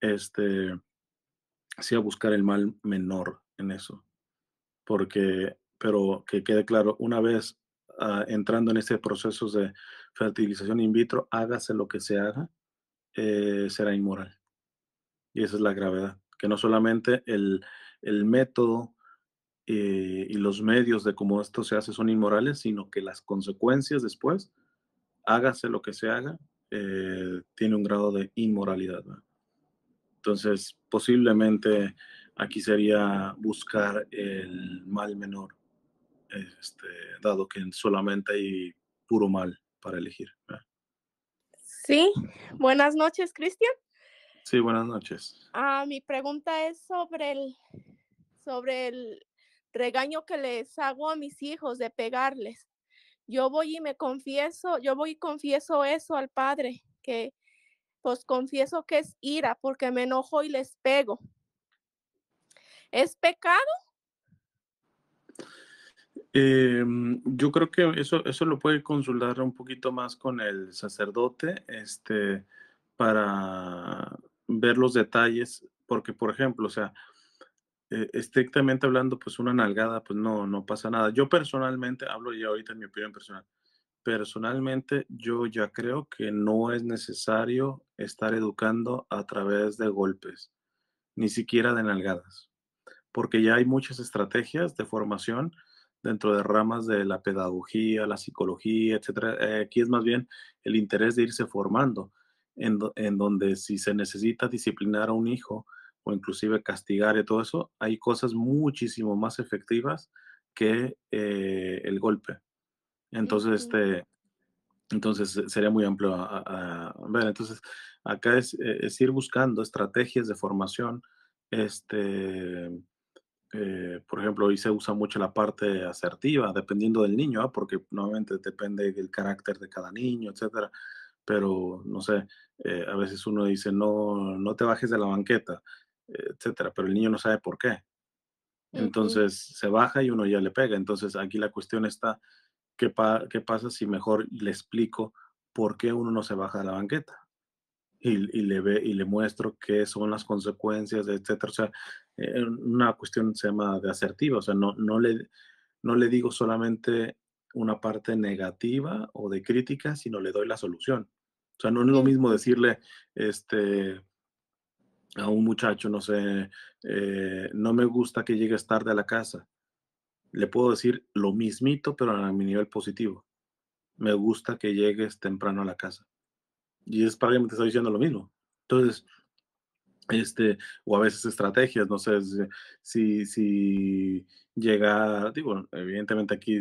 este, sí a buscar el mal menor en eso, porque pero que quede claro, una vez ah, entrando en este proceso de fertilización in vitro, hágase lo que se haga, eh, será inmoral. Y esa es la gravedad, que no solamente el, el método eh, y los medios de cómo esto se hace son inmorales, sino que las consecuencias después, hágase lo que se haga, eh, tiene un grado de inmoralidad. Entonces, posiblemente aquí sería buscar el mal menor este, dado que solamente hay puro mal para elegir. Sí, buenas noches, Cristian. Sí, buenas noches. Ah, mi pregunta es sobre el, sobre el regaño que les hago a mis hijos de pegarles. Yo voy y me confieso, yo voy y confieso eso al padre, que pues confieso que es ira porque me enojo y les pego. ¿Es pecado Em, yo creo que eso, eso lo puede consultar un poquito más con el sacerdote este, para ver los detalles, porque por ejemplo, o sea, eh, estrictamente hablando, pues una nalgada, pues no, no pasa nada. Yo personalmente, hablo ya ahorita en mi opinión personal, personalmente yo ya creo que no es necesario estar educando a través de golpes, ni siquiera de nalgadas, porque ya hay muchas estrategias de formación dentro de ramas de la pedagogía, la psicología, etcétera. Eh, aquí es más bien el interés de irse formando, en, donde si se necesita disciplinar a un hijo o inclusive castigar y todo eso, hay cosas muchísimo más efectivas que eh, el golpe. Entonces, este, entonces sería muy amplio a, ver. Entonces, acá es, eh, es, ir buscando estrategias de formación, este, eh, por ejemplo, hoy se usa mucho la parte asertiva, dependiendo del niño, ¿ah? porque nuevamente depende del carácter de cada niño, etcétera. Pero no sé, eh, a veces uno dice no, no te bajes de la banqueta, etcétera, pero el niño no sabe por qué. Entonces se baja y uno ya le pega. Entonces aquí la cuestión está: ¿qué, ¿qué, pasa si mejor le explico por qué uno no se baja de la banqueta? Y, y le ve y le muestro qué son las consecuencias, etcétera. O sea, eh, una cuestión se llama de asertiva, o sea, no, no, le, no le digo solamente una parte negativa o de crítica, sino le doy la solución. O sea, no es lo mismo decirle este, a un muchacho, no sé, eh, no me gusta que llegues tarde a la casa. Le puedo decir lo mismito, pero a mi nivel positivo. Me gusta que llegues temprano a la casa. Y es prácticamente está diciendo lo mismo. Entonces, este, o a veces estrategias, no sé si, si llega, digo, evidentemente aquí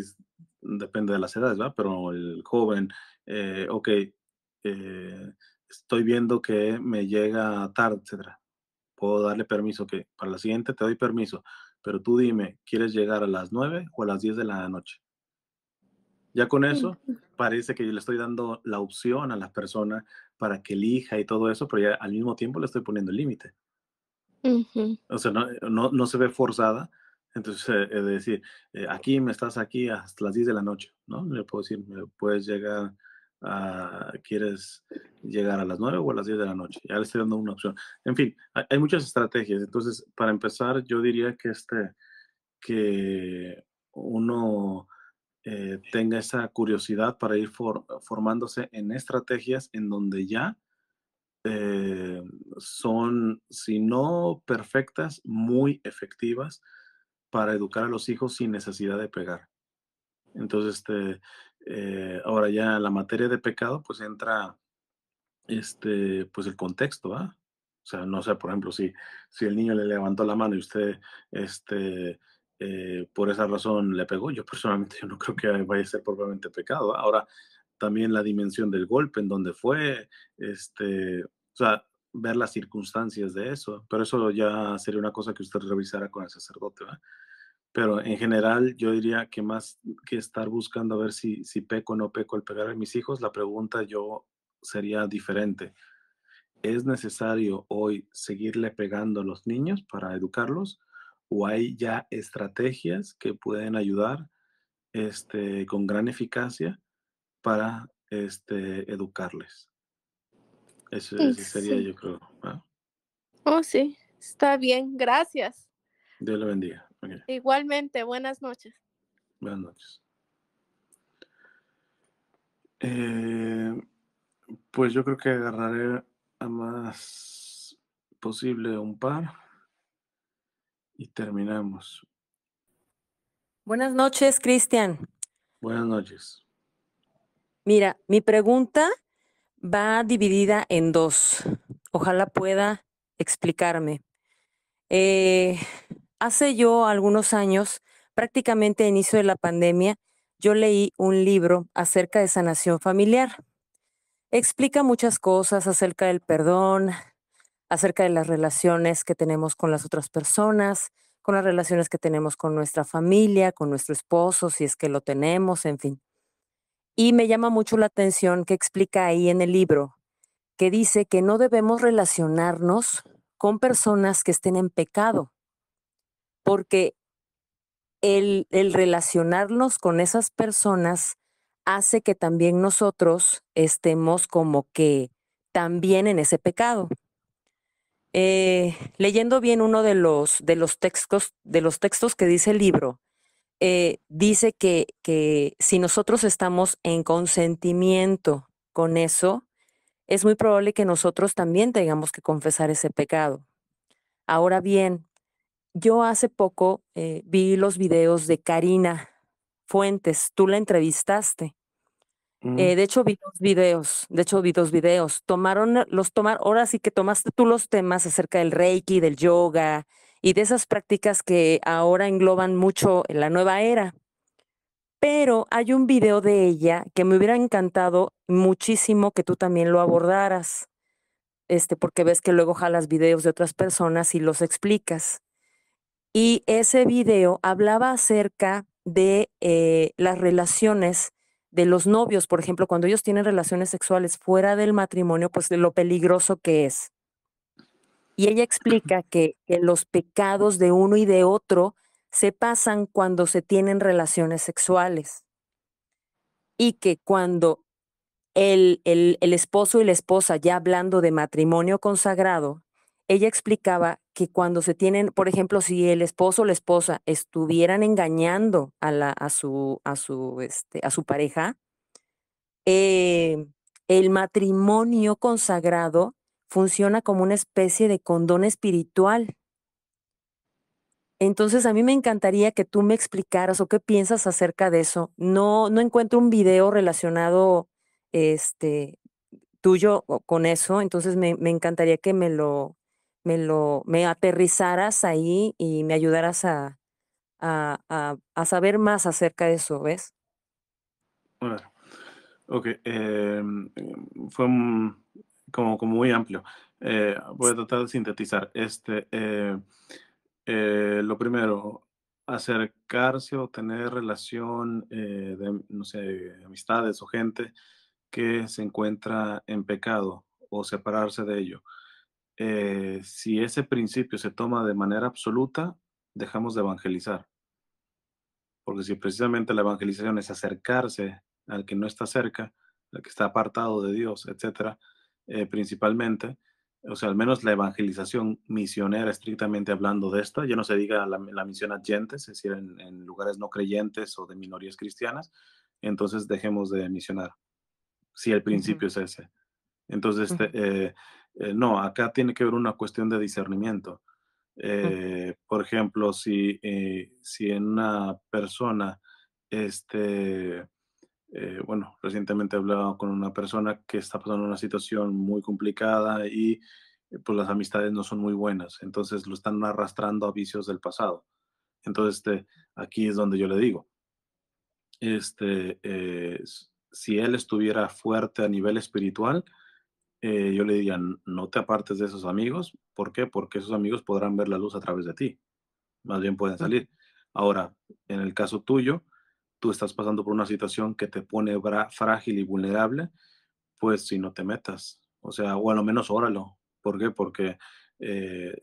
depende de las edades, ¿verdad? Pero el joven, eh, ok, eh, estoy viendo que me llega tarde, etcétera. Puedo darle permiso, que para la siguiente te doy permiso, pero tú dime, ¿quieres llegar a las 9 o a las 10 de la noche? Ya con eso parece que yo le estoy dando la opción a las personas para que elija y todo eso, pero ya al mismo tiempo le estoy poniendo el límite. O sea, no, no, se ve forzada. Entonces, es eh, eh, decir, eh, aquí me estás aquí hasta las 10 de la noche, ¿no? Le puedo decir, me puedes llegar a, quieres llegar a las 9 o a las 10 de la noche. Ya le estoy dando una opción. En fin, hay, hay muchas estrategias. Entonces, para empezar, yo diría que este, que uno eh, tenga esa curiosidad para ir formándose en estrategias en donde ya eh, son, si no perfectas, muy efectivas para educar a los hijos sin necesidad de pegar. Entonces, este, eh, ahora ya la materia de pecado, pues entra este, pues el contexto, ¿ah? O sea, no sé, por ejemplo, si, si el niño le levantó la mano y usted, este, eh, por esa razón le pegó. Yo personalmente no creo que vaya a ser propiamente pecado. Ahora, también la dimensión del golpe, en donde fue, este, o sea, ver las circunstancias de eso. Pero eso ya sería una cosa que usted revisara con el sacerdote. Pero en general yo diría que más que estar buscando a ver si, si peco o no peco al pegar a mis hijos, la pregunta yo sería diferente. ¿Es necesario hoy seguirle pegando a los niños para educarlos? o hay ya estrategias que pueden ayudar este, con gran eficacia para este, educarles. Eso, sería, yo creo. Oh, sí, está bien, gracias. Dios le bendiga. Igualmente, buenas noches. Buenas noches. Eh, pues yo creo que agarraré a más posible un par terminamos. Buenas noches, Cristian. Buenas noches. Mira, mi pregunta va dividida en dos. Ojalá pueda explicarme. Eh, hace yo algunos años, prácticamente a inicio de la pandemia, yo leí un libro acerca de sanación familiar. Explica muchas cosas acerca del perdón, acerca de las relaciones que tenemos con las otras personas, con las relaciones que tenemos con nuestra familia, con nuestro esposo, si es que lo tenemos, en fin. Y me llama mucho la atención que explica ahí en el libro que dice que no debemos relacionarnos con personas que estén en pecado, porque el, relacionarnos con esas personas hace que también nosotros estemos como que también en ese pecado. Eh, leyendo bien uno de los, de los, textos, de los textos que dice el libro, eh, dice que, que si nosotros estamos en consentimiento con eso, es muy probable que nosotros también tengamos que confesar ese pecado. Ahora bien, yo hace poco eh, vi los videos de Karina Fuentes, tú la entrevistaste. Mm. Eh, de hecho, vi dos videos, de hecho, vi dos videos. Tomaron, eh, los tomar, ahora sí que tomaste tú los temas acerca del Reiki, del yoga y de esas prácticas que ahora engloban mucho en la nueva era. Pero hay un video de ella que me hubiera encantado muchísimo que tú también lo abordaras. Este, porque ves que luego jalas videos de otras personas y los explicas. Y ese video hablaba acerca de eh, las relaciones de los novios, por ejemplo, cuando ellos tienen relaciones sexuales fuera del matrimonio, pues de lo peligroso que es. Y ella explica que, los pecados de uno y de otro se pasan cuando se tienen relaciones sexuales. Y que cuando el, el, el esposo y la esposa, ya hablando de matrimonio consagrado, ella explicaba que cuando se tienen, por ejemplo, si el esposo o la esposa estuvieran engañando a, la, a, su, a, su, este, a su pareja, eh, el matrimonio consagrado funciona como una especie de condón espiritual. Entonces a mí me encantaría que tú me explicaras o qué piensas acerca de eso. No, no encuentro un video relacionado este, tuyo con eso, entonces me, me encantaría que me lo, me lo, me aterrizaras ahí y me ayudarás a, a, saber más acerca de eso, ¿ves? Bueno, ok, em, em, fue como, como muy amplio. Eh, voy a tratar de sintetizar. Este, eh, eh, lo primero, acercarse o tener relación de, no sé, amistades o gente que se encuentra en pecado o separarse de ello. Eh, si ese principio se toma de manera absoluta, dejamos de evangelizar. Porque si precisamente la evangelización es acercarse al que no está cerca, al que está apartado de Dios, etcétera, eh, principalmente, o sea, al menos la evangelización misionera, estrictamente hablando de esta, ya no se diga la, misión gentes, es decir, en, lugares no creyentes o de minorías cristianas, entonces dejemos de misionar, si el principio es ese. Entonces, este, eh, eh, no, acá tiene que ver una cuestión de discernimiento. Eh, por ejemplo, si, eh, si en una persona, este, bueno, recientemente he hablado con una persona que está pasando una situación muy complicada y pues las amistades no son muy buenas, entonces lo están arrastrando a vicios del pasado. Entonces, este, aquí es donde yo le digo, este, si él estuviera fuerte a nivel espiritual, eh, yo le diría, no te apartes de esos amigos. ¿Por qué? Porque esos amigos podrán ver la luz a través de ti. Más bien pueden salir. Ahora, en el caso tuyo, tú estás pasando por una situación que te pone frágil y vulnerable, pues si no te metas, o sea, o a lo menos óralo. ¿Por qué? Porque eh,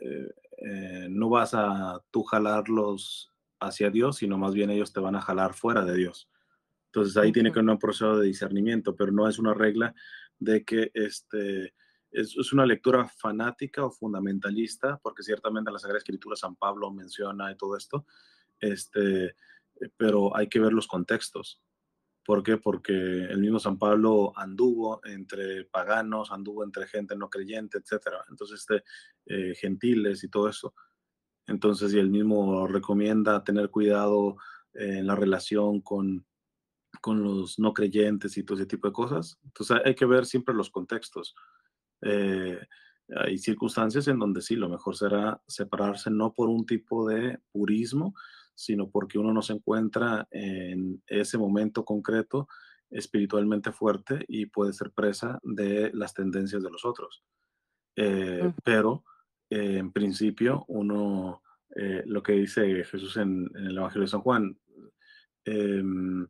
eh, no vas a tú jalarlos hacia Dios, sino más bien ellos te van a jalar fuera de Dios. Entonces ahí tiene que haber un proceso de discernimiento, pero no es una regla de que este, es, una lectura fanática o fundamentalista, porque ciertamente en la Sagrada Escritura San Pablo menciona y todo esto, este, pero hay que ver los contextos. ¿Por qué? Porque el mismo San Pablo anduvo entre paganos, anduvo entre gente no creyente, etcétera. Entonces, este, eh, gentiles y todo eso. Entonces, y el mismo recomienda tener cuidado eh, en la relación con, con los no creyentes y todo ese tipo de cosas. Entonces hay que ver siempre los contextos. Eh, hay circunstancias en donde sí, lo mejor será separarse no por un tipo de purismo, sino porque uno no se encuentra en ese momento concreto espiritualmente fuerte y puede ser presa de las tendencias de los otros. Eh, pero eh, en principio uno, eh, lo que dice Jesús en, en, el Evangelio de San Juan, em,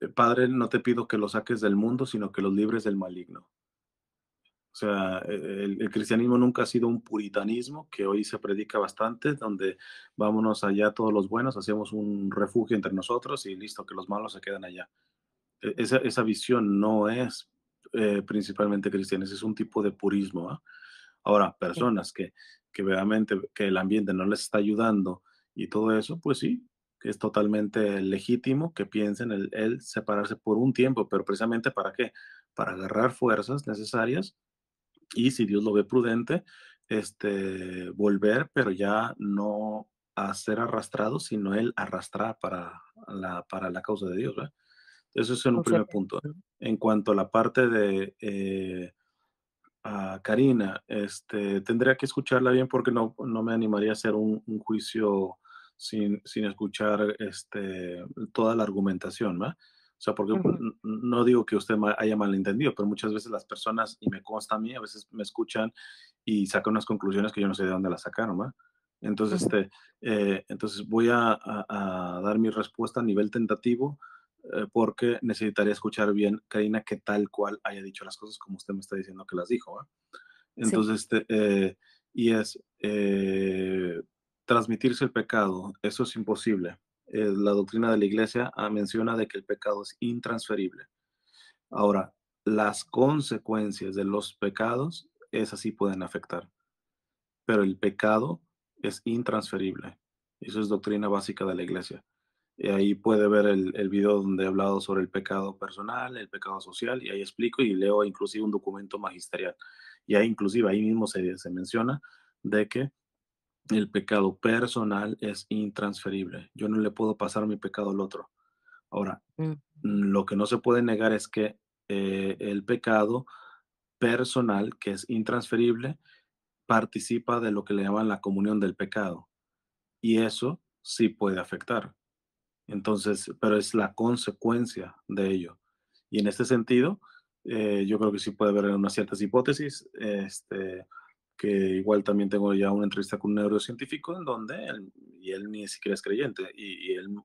eh, Padre, no te pido que los saques del mundo, sino que los libres del maligno. O sea, e-, el, cristianismo nunca ha sido un puritanismo, que hoy se predica bastante, donde vámonos allá todos los buenos, hacemos un refugio entre nosotros y listo, que los malos se quedan allá. E-, esa, visión no es eh, principalmente cristiana, es un tipo de purismo. ¿ah? Ahora, personas que, que realmente que el ambiente no les está ayudando y todo eso, pues sí, que es totalmente legítimo que piensen el, separarse por un tiempo, pero precisamente para qué? Para agarrar fuerzas necesarias y si Dios lo ve prudente, este, volver, pero ya no a ser arrastrado, sino él arrastrar para la, para la causa de Dios. Eso es un primer punto. En cuanto a la parte de eh, a Karina, este, tendría que escucharla bien porque no, no me animaría a hacer un, un juicio sin, escuchar este, toda la argumentación, O sea, porque pues, no digo que usted haya malentendido, pero muchas veces las personas, y me consta a mí, a veces me escuchan y sacan unas conclusiones que yo no sé de dónde las sacaron, Entonces, este, eh, entonces voy a, dar mi respuesta a nivel tentativo eh, porque necesitaría escuchar bien, Karina, que tal cual haya dicho las cosas como usted me está diciendo que las dijo. Entonces, este, eh, y es, transmitirse el pecado, eso es imposible. Eh, la doctrina de la iglesia ah, menciona de que el pecado es intransferible. Ahora, las consecuencias de los pecados, esas sí pueden afectar, pero el pecado es intransferible. Eso es doctrina básica de la iglesia. Y ahí puede ver el, video donde he hablado sobre el pecado personal, el pecado social, y ahí explico y leo inclusive un documento magisterial. Y ahí inclusive ahí mismo se, se menciona de que el pecado personal es intransferible. Yo no le puedo pasar mi pecado al otro. Ahora, mm. lo que no se puede negar es que eh, el pecado personal, que es intransferible, participa de lo que le llaman la comunión del pecado. Y eso sí puede afectar. Entonces, pero es la consecuencia de ello. Y en este sentido, eh, yo creo que sí puede haber unas ciertas hipótesis. Este, que igual también tengo ya una entrevista con un neurocientífico en donde él, y él ni siquiera es creyente y, él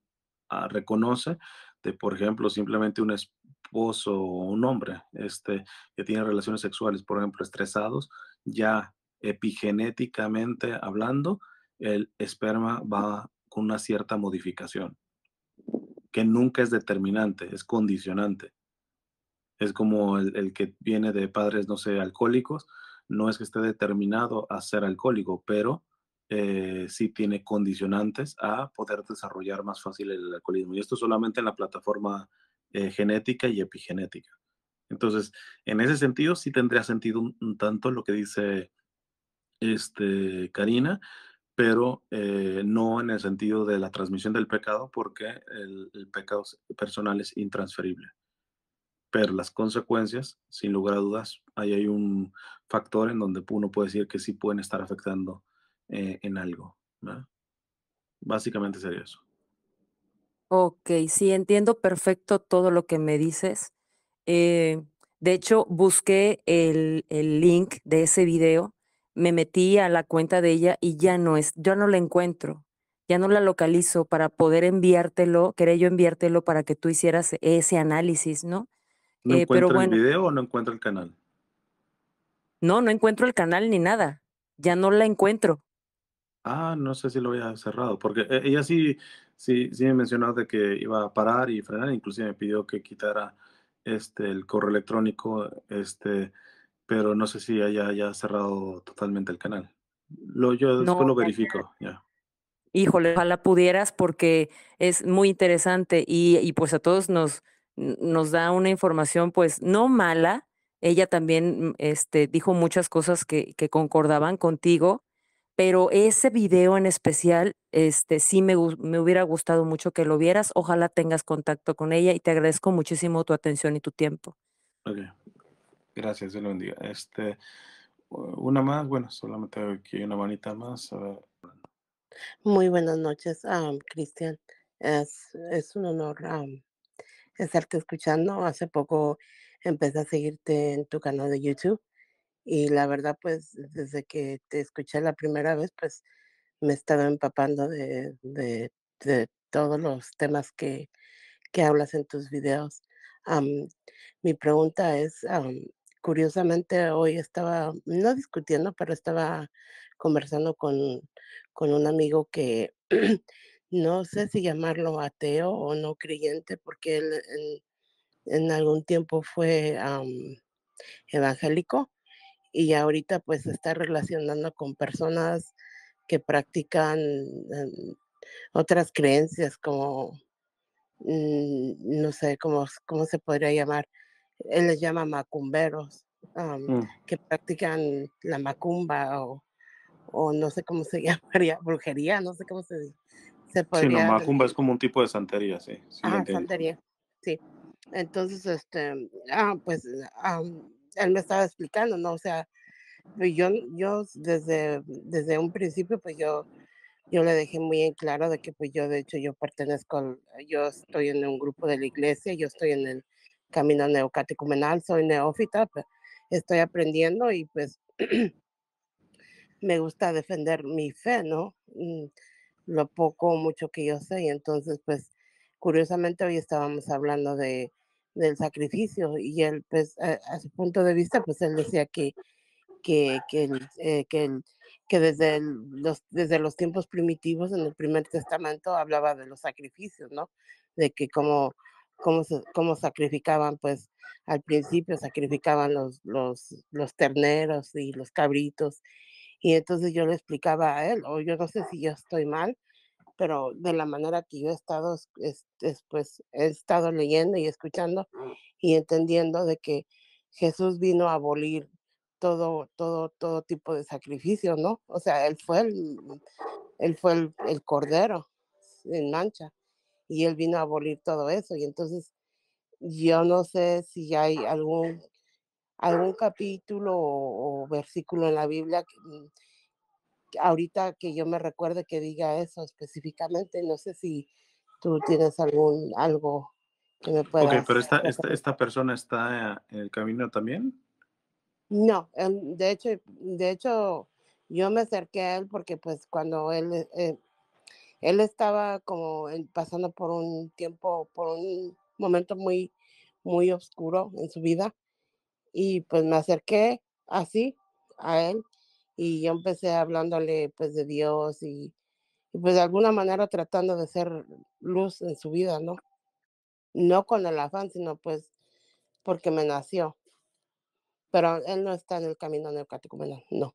ah, reconoce que, por ejemplo, simplemente un esposo o un hombre este, que tiene relaciones sexuales, por ejemplo, estresados, ya epigenéticamente hablando, el esperma va con una cierta modificación, que nunca es determinante, es condicionante. Es como el, el que viene de padres, no sé, alcohólicos, no es que esté determinado a ser alcohólico, pero eh, sí tiene condicionantes a poder desarrollar más fácil el alcoholismo. Y esto solamente en la plataforma eh, genética y epigenética. Entonces, en ese sentido, sí tendría sentido un, tanto lo que dice este, Karina, pero eh, no en el sentido de la transmisión del pecado, porque el pecado personal es intransferible pero las consecuencias, sin lugar a dudas, ahí hay un factor en donde uno puede decir que sí pueden estar afectando eh, en algo. Básicamente sería eso. Ok, sí, entiendo perfecto todo lo que me dices. Eh, de hecho, busqué el, el, link de ese video, me metí a la cuenta de ella y ya no es, ya no la encuentro, ya no la localizo para poder enviártelo, quería yo enviártelo para que tú hicieras ese análisis, ¿no? ¿No eh, encuentra el video o no encuentra el canal? No, no encuentro el canal ni nada. Ya no la encuentro. Ah, no sé si lo había cerrado, porque eh, ella sí, sí, sí me mencionó de que iba a parar y frenar, inclusive me pidió que quitara este, el correo electrónico, este, pero no sé si haya, ya cerrado totalmente el canal. Lo, yo después lo verifico, ya. Híjole, ojalá pudieras porque es muy interesante y, y pues a todos nos, nos da una información pues no mala. Ella también mm, este, dijo muchas cosas que, que concordaban contigo, pero ese video en especial, este, sí me, me hubiera gustado mucho que lo vieras. Ojalá tengas contacto con ella y te agradezco muchísimo tu atención y tu tiempo. Gracias, Dios lo bendiga. Este, una más, bueno, solamente aquí una manita más. Muy buenas noches, um, Cristian. Es, un honor estarte escuchando. Hace poco empecé a seguirte en tu canal de YouTube y la verdad, pues desde que te escuché la primera vez, pues me estaba empapando de, de, todos los temas que, que, hablas en tus videos. mi pregunta es, curiosamente hoy estaba, no discutiendo, pero estaba conversando con, con un amigo que no sé si llamarlo ateo o no creyente, porque él en, algún tiempo fue evangélico y ahorita pues está relacionando con personas que practican em, otras creencias como, mm, no sé, cómo, cómo se podría llamar, él les llama macumberos, mm. que practican la macumba o, o no sé cómo se llamaría, brujería, no sé cómo se dice. Sí, no, macumba es como un tipo de santería, sí. Ah, santería, sí. Entonces, este, ah, pues, ah, él me estaba explicando, ¿no? O sea, pues, yo, yo desde, desde un principio, pues yo, yo le dejé muy en claro de que pues yo, de hecho, yo pertenezco, yo estoy en un grupo de la iglesia, yo estoy en el camino neocatecumenal, soy neófita, pues, estoy aprendiendo y pues me gusta defender mi fe, ¿no? Mm, lo poco o mucho que yo sé. Y entonces, pues, curiosamente hoy estábamos hablando de, del sacrificio y él, pues, eh, a, su punto de vista, pues, él decía que, que, que, eh, desde, los, desde los tiempos primitivos, en el primer testamento, hablaba de los sacrificios, ¿no? De que como cómo, sacrificaban, pues al principio sacrificaban los, los, los terneros y los cabritos y entonces yo le explicaba a él, o yo no sé si yo estoy mal, pero de la manera que yo he estado, pues, he estado leyendo y escuchando y entendiendo de que Jesús vino a abolir todo, todo, todo tipo de sacrificio, ¿no? O sea, él fue el, él fue el cordero en mancha y él vino a abolir todo eso. Y entonces yo no sé si hay algún algún capítulo o, versículo en la Biblia mm, ahorita que yo me recuerde que diga eso específicamente, no sé si tú tienes algún algo que me pueda. Ok, pero esta, esta, persona está en el camino también. No, de hecho, de hecho, yo me acerqué a él porque pues cuando él, eh, eh, él estaba como pasando por un tiempo, por un momento muy, muy oscuro en su vida y pues me acerqué así a él y yo empecé hablándole pues de Dios y, pues de alguna manera tratando de ser luz en su vida, ¿no? No con el afán, sino pues porque me nació. Pero él no está en el camino neocatecumenal, no.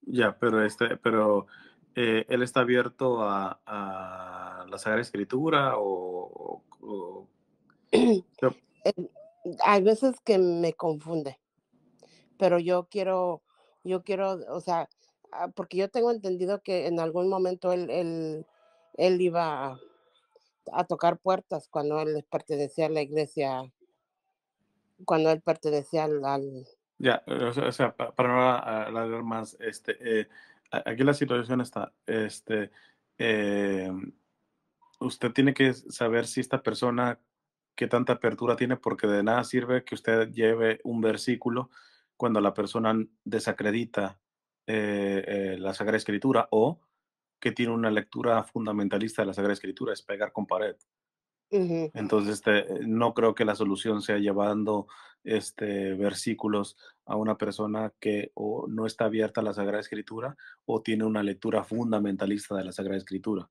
Ya, pero este, pero eh, él está abierto a, la Sagrada Escritura o, hay veces que me confunde, pero yo quiero, yo quiero, o sea, ah, porque yo tengo entendido que en algún momento él, él, él iba a, tocar puertas cuando él pertenecía a la iglesia, cuando él pertenecía al... Ya, eh, o sea, para no hablar ah, más, este, eh, aquí la situación está, este, em, usted tiene que saber si esta persona qué tanta apertura tiene, porque de nada sirve que usted lleve un versículo cuando la persona desacredita eh, eh, la Sagrada Escritura o que tiene una lectura fundamentalista de la Sagrada Escritura, es pegar con pared. Entonces, este, no creo que la solución sea llevando este, versículos a una persona que o no está abierta a la Sagrada Escritura o tiene una lectura fundamentalista de la Sagrada Escritura.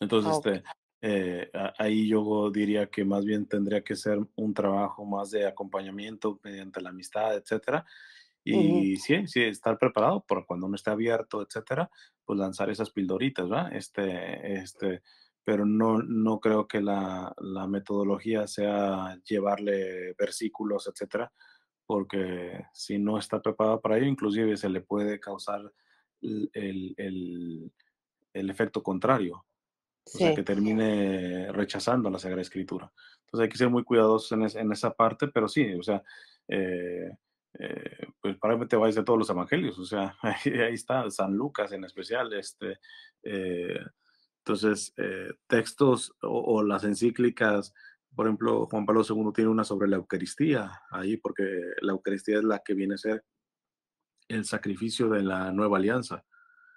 Entonces, este, eh, ahí yo diría que más bien tendría que ser un trabajo más de acompañamiento mediante la amistad, etcétera. Y sí, sí, estar preparado por cuando no esté abierto, etcétera, pues lanzar esas pildoritas, ¿verdad? Este, este, pero no, no creo que la, metodología sea llevarle versículos, etcétera, porque si no está preparado para ello, inclusive se le puede causar el efecto contrario, o sea, que termine rechazando la Sagrada Escritura. Entonces hay que ser muy cuidadosos en, esa parte, pero sí, o sea, eh, eh, pues para que te vayas de todos los evangelios, o sea, ahí, está San Lucas en especial, este, eh, entonces textos o, las encíclicas, por ejemplo, Juan Pablo II tiene una sobre la Eucaristía, ahí porque la Eucaristía es la que viene a ser el sacrificio de la nueva alianza,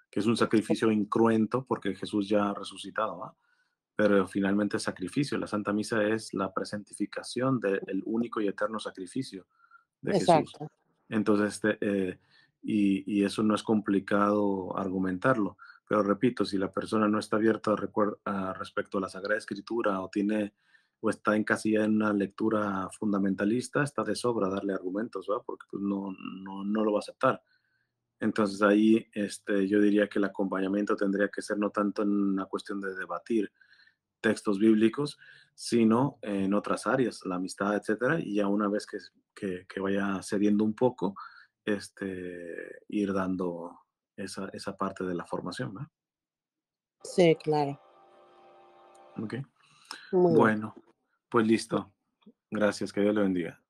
que es un sacrificio incruento porque Jesús ya ha resucitado, ¿va? pero finalmente es sacrificio. La Santa Misa es la presentificación del único y eterno sacrificio de Jesús. Entonces, este, eh, y, y, eso no es complicado argumentarlo. Pero repito, si la persona no está abierta respecto a la Sagrada Escritura o tiene o está ya en una lectura fundamentalista, está de sobra darle argumentos, ¿va? porque pues, no, no, no lo va a aceptar. Entonces ahí este, yo diría que el acompañamiento tendría que ser no tanto en una cuestión de debatir textos bíblicos, sino en otras áreas, la amistad, etcétera, y ya una vez que, vaya cediendo un poco, este, ir dando esa, parte de la formación, Sí, claro. bueno, pues listo. Gracias, que Dios le bendiga.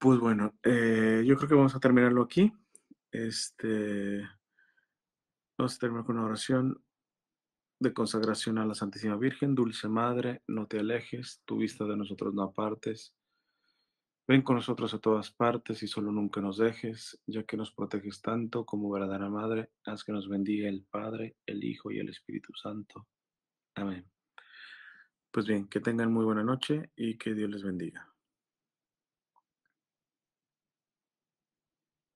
Pues bueno, eh, yo creo que vamos a terminarlo aquí. Este, vamos a terminar con una oración de consagración a la Santísima Virgen. Dulce Madre, no te alejes, tu vista de nosotros no apartes. Ven con nosotros a todas partes y solo nunca nos dejes, ya que nos proteges tanto como verdadera Madre, haz que nos bendiga el Padre, el Hijo y el Espíritu Santo. Amén. Pues bien, que tengan muy buena noche y que Dios les bendiga.